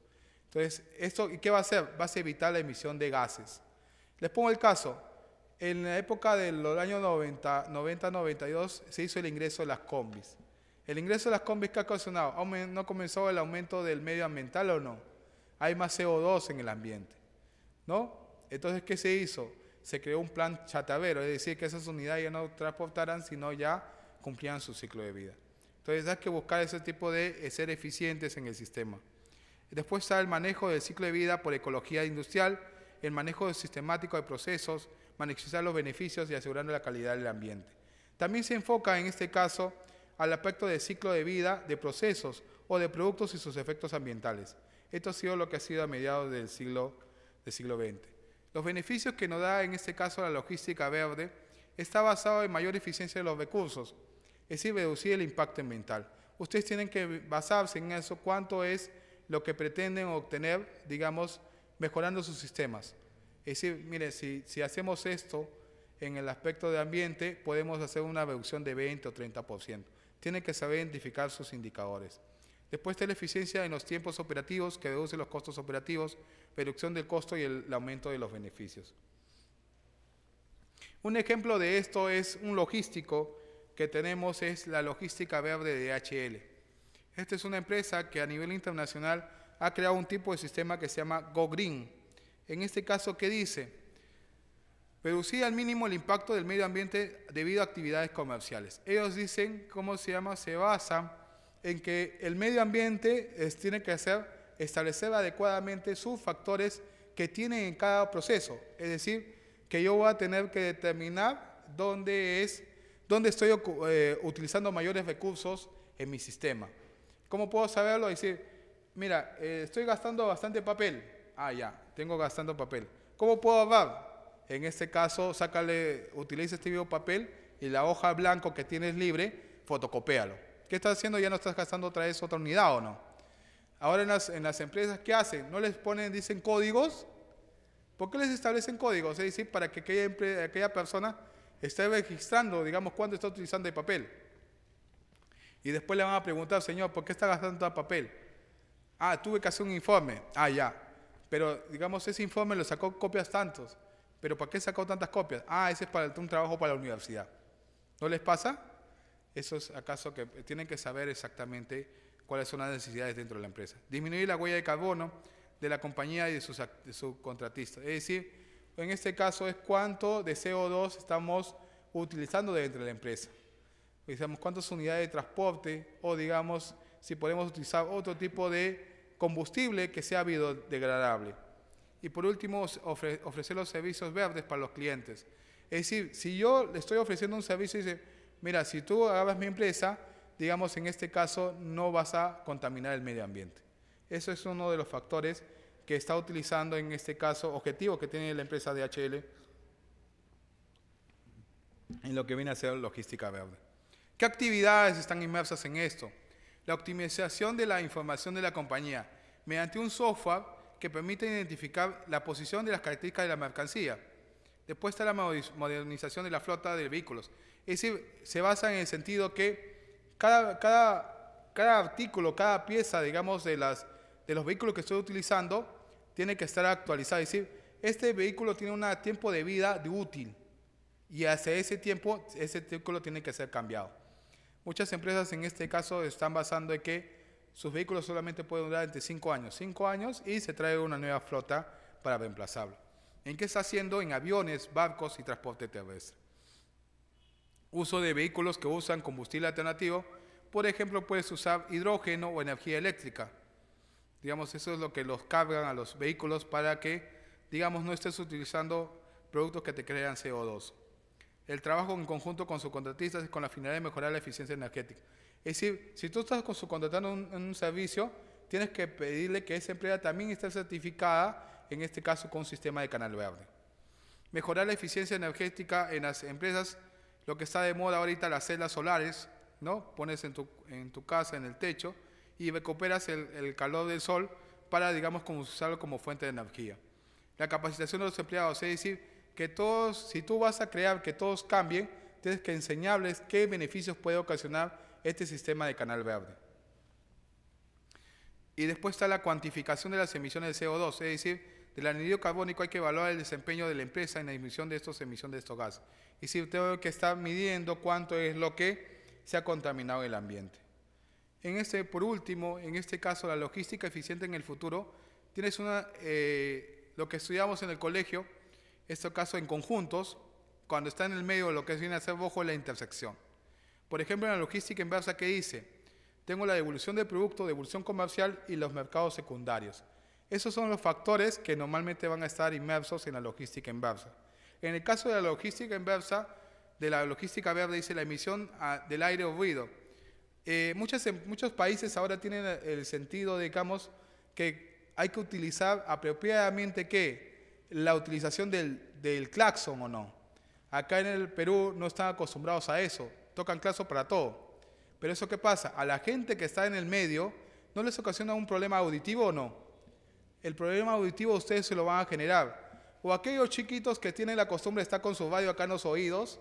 A: Entonces, ¿esto qué va a hacer? Va a evitar la emisión de gases. Les pongo el caso. En la época de los años 90-92 se hizo el ingreso de las combis. ¿El ingreso de las combis qué ha ocasionado? ¿No comenzó el aumento del medio ambiental o no? Hay más CO2 en el ambiente. ¿No? Entonces, ¿qué se hizo? Se creó un plan chatavero, es decir, que esas unidades ya no transportaran, sino ya cumplían su ciclo de vida. Entonces, hay que buscar ese tipo de eh, ser eficientes en el sistema. Después está el manejo del ciclo de vida por ecología industrial, el manejo sistemático de procesos, maximizar los beneficios y asegurando la calidad del ambiente. También se enfoca en este caso al aspecto del ciclo de vida de procesos o de productos y sus efectos ambientales. Esto ha sido lo que ha sido a mediados del siglo, del siglo XX. Los beneficios que nos da en este caso la logística verde está basado en mayor eficiencia de los recursos, es decir, reducir el impacto ambiental. Ustedes tienen que basarse en eso, cuánto es lo que pretenden obtener, digamos, mejorando sus sistemas. Es decir, mire, si, hacemos esto en el aspecto de ambiente, podemos hacer una reducción de 20 o 30%. Tienen que saber identificar sus indicadores. Después está la eficiencia en los tiempos operativos, que reduce los costos operativos, reducción del costo y el, el aumento de los beneficios. Un ejemplo de esto es un logístico que tenemos, es la logística verde de HL. Esta es una empresa que a nivel internacional ha creado un tipo de sistema que se llama Go Green. En este caso, ¿qué dice? Reducir al mínimo el impacto del medio ambiente debido a actividades comerciales. Ellos dicen, ¿cómo se llama? Se basa en que el medio ambiente tiene que hacer, establecer adecuadamente sus factores que tiene en cada proceso. Es decir, que yo voy a tener que determinar dónde es, dónde estoy eh, utilizando mayores recursos en mi sistema. ¿Cómo puedo saberlo? Decir, mira, eh, estoy gastando bastante papel. Ah, ya, tengo gastando papel. ¿Cómo puedo ahorrar? En este caso, sácale, utiliza este video papel y la hoja blanco que tienes libre, fotocopéalo. ¿Qué estás haciendo? Ya no estás gastando otra vez otra unidad o no. Ahora en las, en las empresas, ¿qué hacen? No les ponen, dicen códigos. ¿Por qué les establecen códigos? Es decir, para que aquella, aquella persona esté registrando, digamos, cuánto está utilizando el papel. Y después le van a preguntar, señor, ¿por qué está gastando tanto papel? Ah, tuve que hacer un informe. Ah, ya. Pero digamos, ese informe lo sacó copias tantos. Pero ¿para qué sacó tantas copias? Ah, ese es para un trabajo para la universidad. ¿No les pasa? Eso es acaso que tienen que saber exactamente cuáles son las necesidades dentro de la empresa. Disminuir la huella de carbono de la compañía y de sus, de sus contratistas. Es decir, en este caso es cuánto de CO2 estamos utilizando dentro de la empresa. Pues digamos, cuántas unidades de transporte o digamos si podemos utilizar otro tipo de combustible que sea biodegradable. Y por último, ofrecer los servicios verdes para los clientes. Es decir, si yo le estoy ofreciendo un servicio y dice, mira, si tú agarras mi empresa, digamos en este caso no vas a contaminar el medio ambiente. Eso es uno de los factores que está utilizando en este caso objetivo que tiene la empresa DHL en lo que viene a ser logística verde. ¿Qué actividades están inmersas en esto? La optimización de la información de la compañía mediante un software que permite identificar la posición de las características de la mercancía. Después está la modernización de la flota de vehículos. Es decir, se basa en el sentido que cada, cada, cada artículo, cada pieza, digamos, de, las, de los vehículos que estoy utilizando, tiene que estar actualizada. Es decir, este vehículo tiene un tiempo de vida útil y hacia ese tiempo, ese vehículo tiene que ser cambiado. Muchas empresas en este caso están basando en que sus vehículos solamente pueden durar entre 5 años. 5 años y se trae una nueva flota para reemplazarlo. ¿En qué está haciendo? En aviones, barcos y transporte terrestre. Uso de vehículos que usan combustible alternativo. Por ejemplo, puedes usar hidrógeno o energía eléctrica. Digamos, eso es lo que los cargan a los vehículos para que, digamos, no estés utilizando productos que te crean CO2. El trabajo en conjunto con sus contratistas con la finalidad de mejorar la eficiencia energética. Es decir, si tú estás con subcontratando un, un servicio, tienes que pedirle que esa empresa también esté certificada, en este caso con un sistema de canal verde. Mejorar la eficiencia energética en las empresas, lo que está de moda ahorita, las celdas solares, ¿no? Pones en tu, en tu casa, en el techo, y recuperas el, el calor del sol para, digamos, como usarlo como fuente de energía. La capacitación de los empleados, es decir, que todos, si tú vas a crear que todos cambien, tienes que enseñarles qué beneficios puede ocasionar este sistema de canal verde. Y después está la cuantificación de las emisiones de CO2, es decir, del anidrido carbónico hay que evaluar el desempeño de la empresa en la emisión de estos emisiones de estos gases. Y si tengo que estar midiendo cuánto es lo que se ha contaminado el ambiente. En este, por último, en este caso, la logística eficiente en el futuro, tienes una, eh, lo que estudiamos en el colegio, este caso en conjuntos, cuando está en el medio de lo que viene a ser bajo la intersección. Por ejemplo, en la logística inversa que dice, tengo la devolución de producto, devolución comercial y los mercados secundarios. Esos son los factores que normalmente van a estar inmersos en la logística inversa. En el caso de la logística inversa, de la logística verde, dice la emisión ah, del aire o ruido. Eh, em, muchos países ahora tienen el sentido, digamos, que hay que utilizar apropiadamente qué? la utilización del, del claxon o no. Acá en el Perú no están acostumbrados a eso, tocan claxon para todo. Pero eso qué pasa? A la gente que está en el medio, ¿no les ocasiona un problema auditivo o no? El problema auditivo ustedes se lo van a generar. O aquellos chiquitos que tienen la costumbre de estar con su radio acá en los oídos,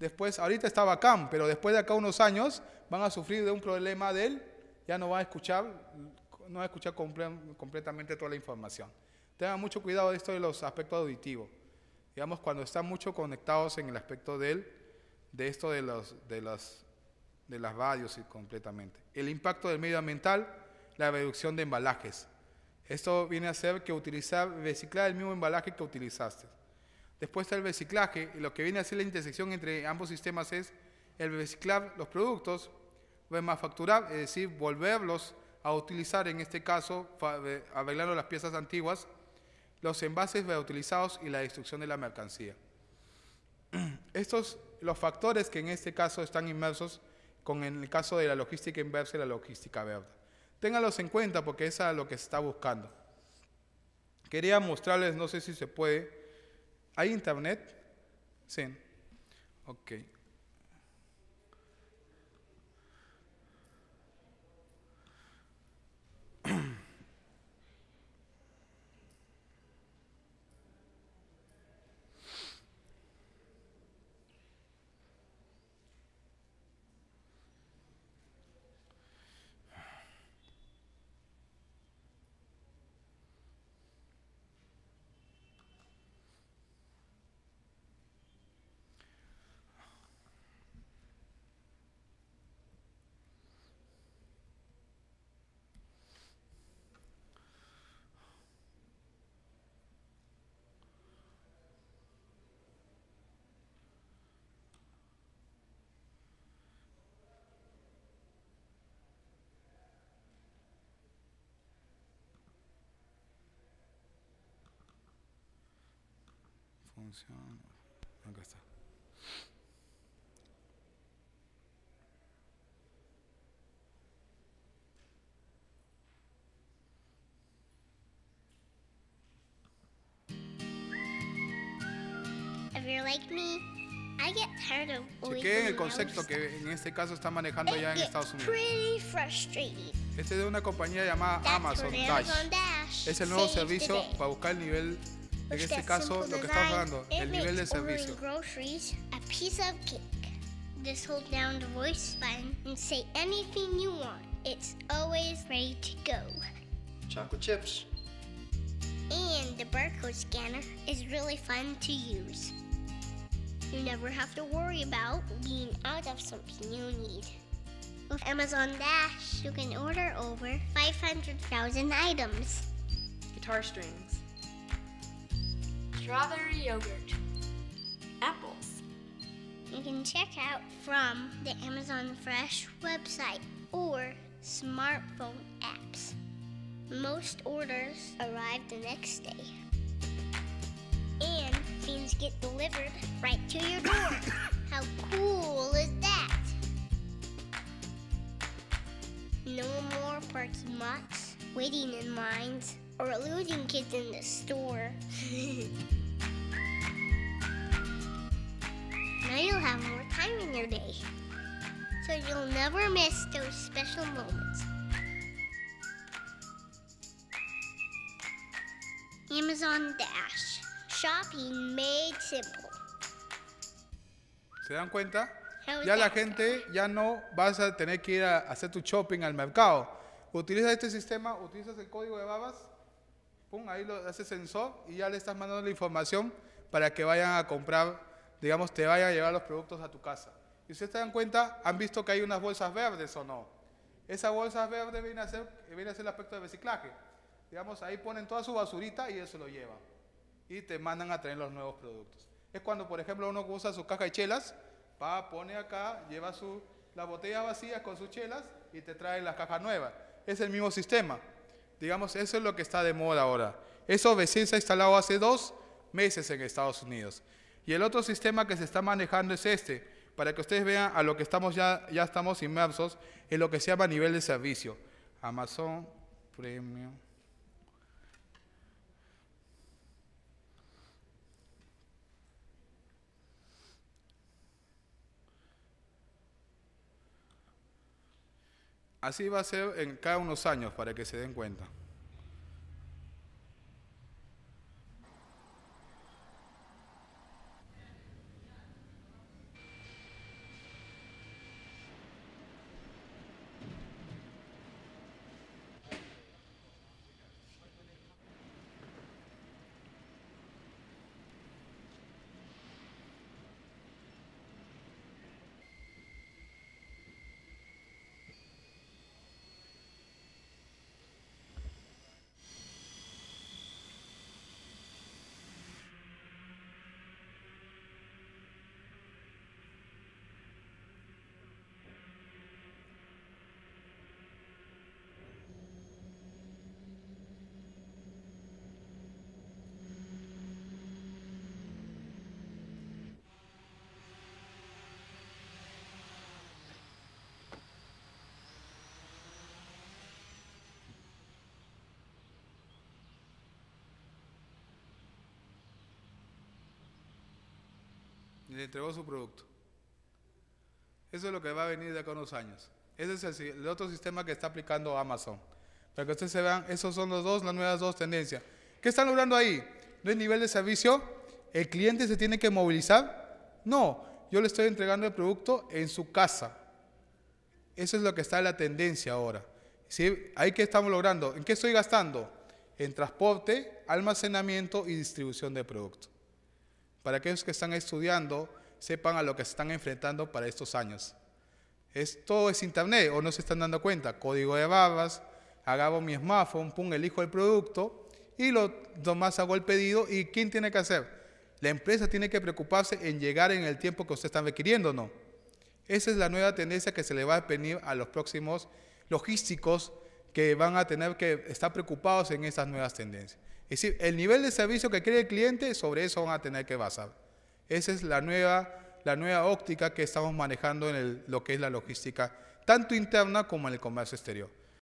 A: después, ahorita está vacán, pero después de acá unos años van a sufrir de un problema de él, ya no van a escuchar, no a escuchar completamente toda la información. Tengan mucho cuidado de esto de los aspectos auditivos. Digamos, cuando están mucho conectados en el aspecto del, de esto de, los, de, las, de las radios y completamente. El impacto del medio ambiental, la reducción de embalajes. Esto viene a ser que utilizar, reciclar el mismo embalaje que utilizaste. Después está el reciclaje, y lo que viene a ser la intersección entre ambos sistemas es el reciclar los productos, remafacturar, es decir, volverlos a utilizar, en este caso, eh, arreglando las piezas antiguas, los envases reutilizados y la destrucción de la mercancía. Estos, los factores que en este caso están inmersos con el caso de la logística inversa y la logística verde. Ténganlos en cuenta porque es lo que se está buscando. Quería mostrarles, no sé si se puede. ¿Hay internet? Sí. Ok. funciona.
B: Acá el concepto
A: que en este caso está manejando ya en Estados Unidos. Este es de una compañía llamada Amazon Dash. Es el nuevo servicio para buscar el nivel en este caso lo que estamos hablando, el nivel de servicio.
B: A piece of cake. Just hold down the voice button and say anything you want. It's always ready to go. Chocolate chips. And the barcode scanner is really fun to use. You never have to worry about being out of something you need. With Amazon Dash, you can order over 500,000 items. Guitar strings strawberry yogurt. Apples. You can check out from the Amazon Fresh website or smartphone apps. Most orders arrive the next day. And things get delivered right to your door. How cool is that? No more parking lots, waiting in lines, or losing kids in the store. Now you'll have more time in your day. So you'll never miss those special moments. Amazon Dash. Shopping made simple.
A: ¿Se dan cuenta?
B: Ya la gente
A: ya no vas a tener que ir a hacer tu shopping al mercado. Utiliza este sistema, utilizas el código de babas, pum, ahí lo haces sensor y ya le estás mandando la información para que vayan a comprar digamos, te vaya a llevar los productos a tu casa. Y ustedes se dan cuenta, han visto que hay unas bolsas verdes o no. Esas bolsas verdes vienen a ser, viene a el aspecto de reciclaje. Digamos, ahí ponen toda su basurita y eso lo llevan. Y te mandan a traer los nuevos productos. Es cuando, por ejemplo, uno usa su caja de chelas, va, pone acá, lleva la las botellas vacías con sus chelas y te trae las cajas nuevas. Es el mismo sistema. Digamos, eso es lo que está de moda ahora. Eso recién se ha instalado hace dos meses en Estados Unidos. Y el otro sistema que se está manejando es este, para que ustedes vean a lo que estamos ya, ya estamos inmersos en lo que se llama nivel de servicio. Amazon Premium. Así va a ser en cada unos años para que se den cuenta. le entregó su producto. Eso es lo que va a venir de acá unos años. Ese es el, otro sistema que está aplicando Amazon. Para que ustedes se vean, esos son los dos, las nuevas dos tendencias. ¿Qué están logrando ahí? ¿No hay nivel de servicio? ¿El cliente se tiene que movilizar? No, yo le estoy entregando el producto en su casa. Eso es lo que está en la tendencia ahora. ¿Sí? Ahí ¿qué estamos logrando. ¿En qué estoy gastando? En transporte, almacenamiento y distribución de producto para aquellos que están estudiando, sepan a lo que se están enfrentando para estos años. Esto es internet, o no se están dando cuenta. Código de babas, agarro mi smartphone, pum, elijo el producto y lo nomás hago el pedido. ¿Y quién tiene que hacer? La empresa tiene que preocuparse en llegar en el tiempo que usted están requiriendo, ¿no? Esa es la nueva tendencia que se le va a venir a los próximos logísticos que van a tener que estar preocupados en esas nuevas tendencias. Es decir, el nivel de servicio que cree el cliente, sobre eso van a tener que basar. Esa es la nueva, la nueva óptica que estamos manejando en lo que es la logística, tanto interna como en el comercio exterior.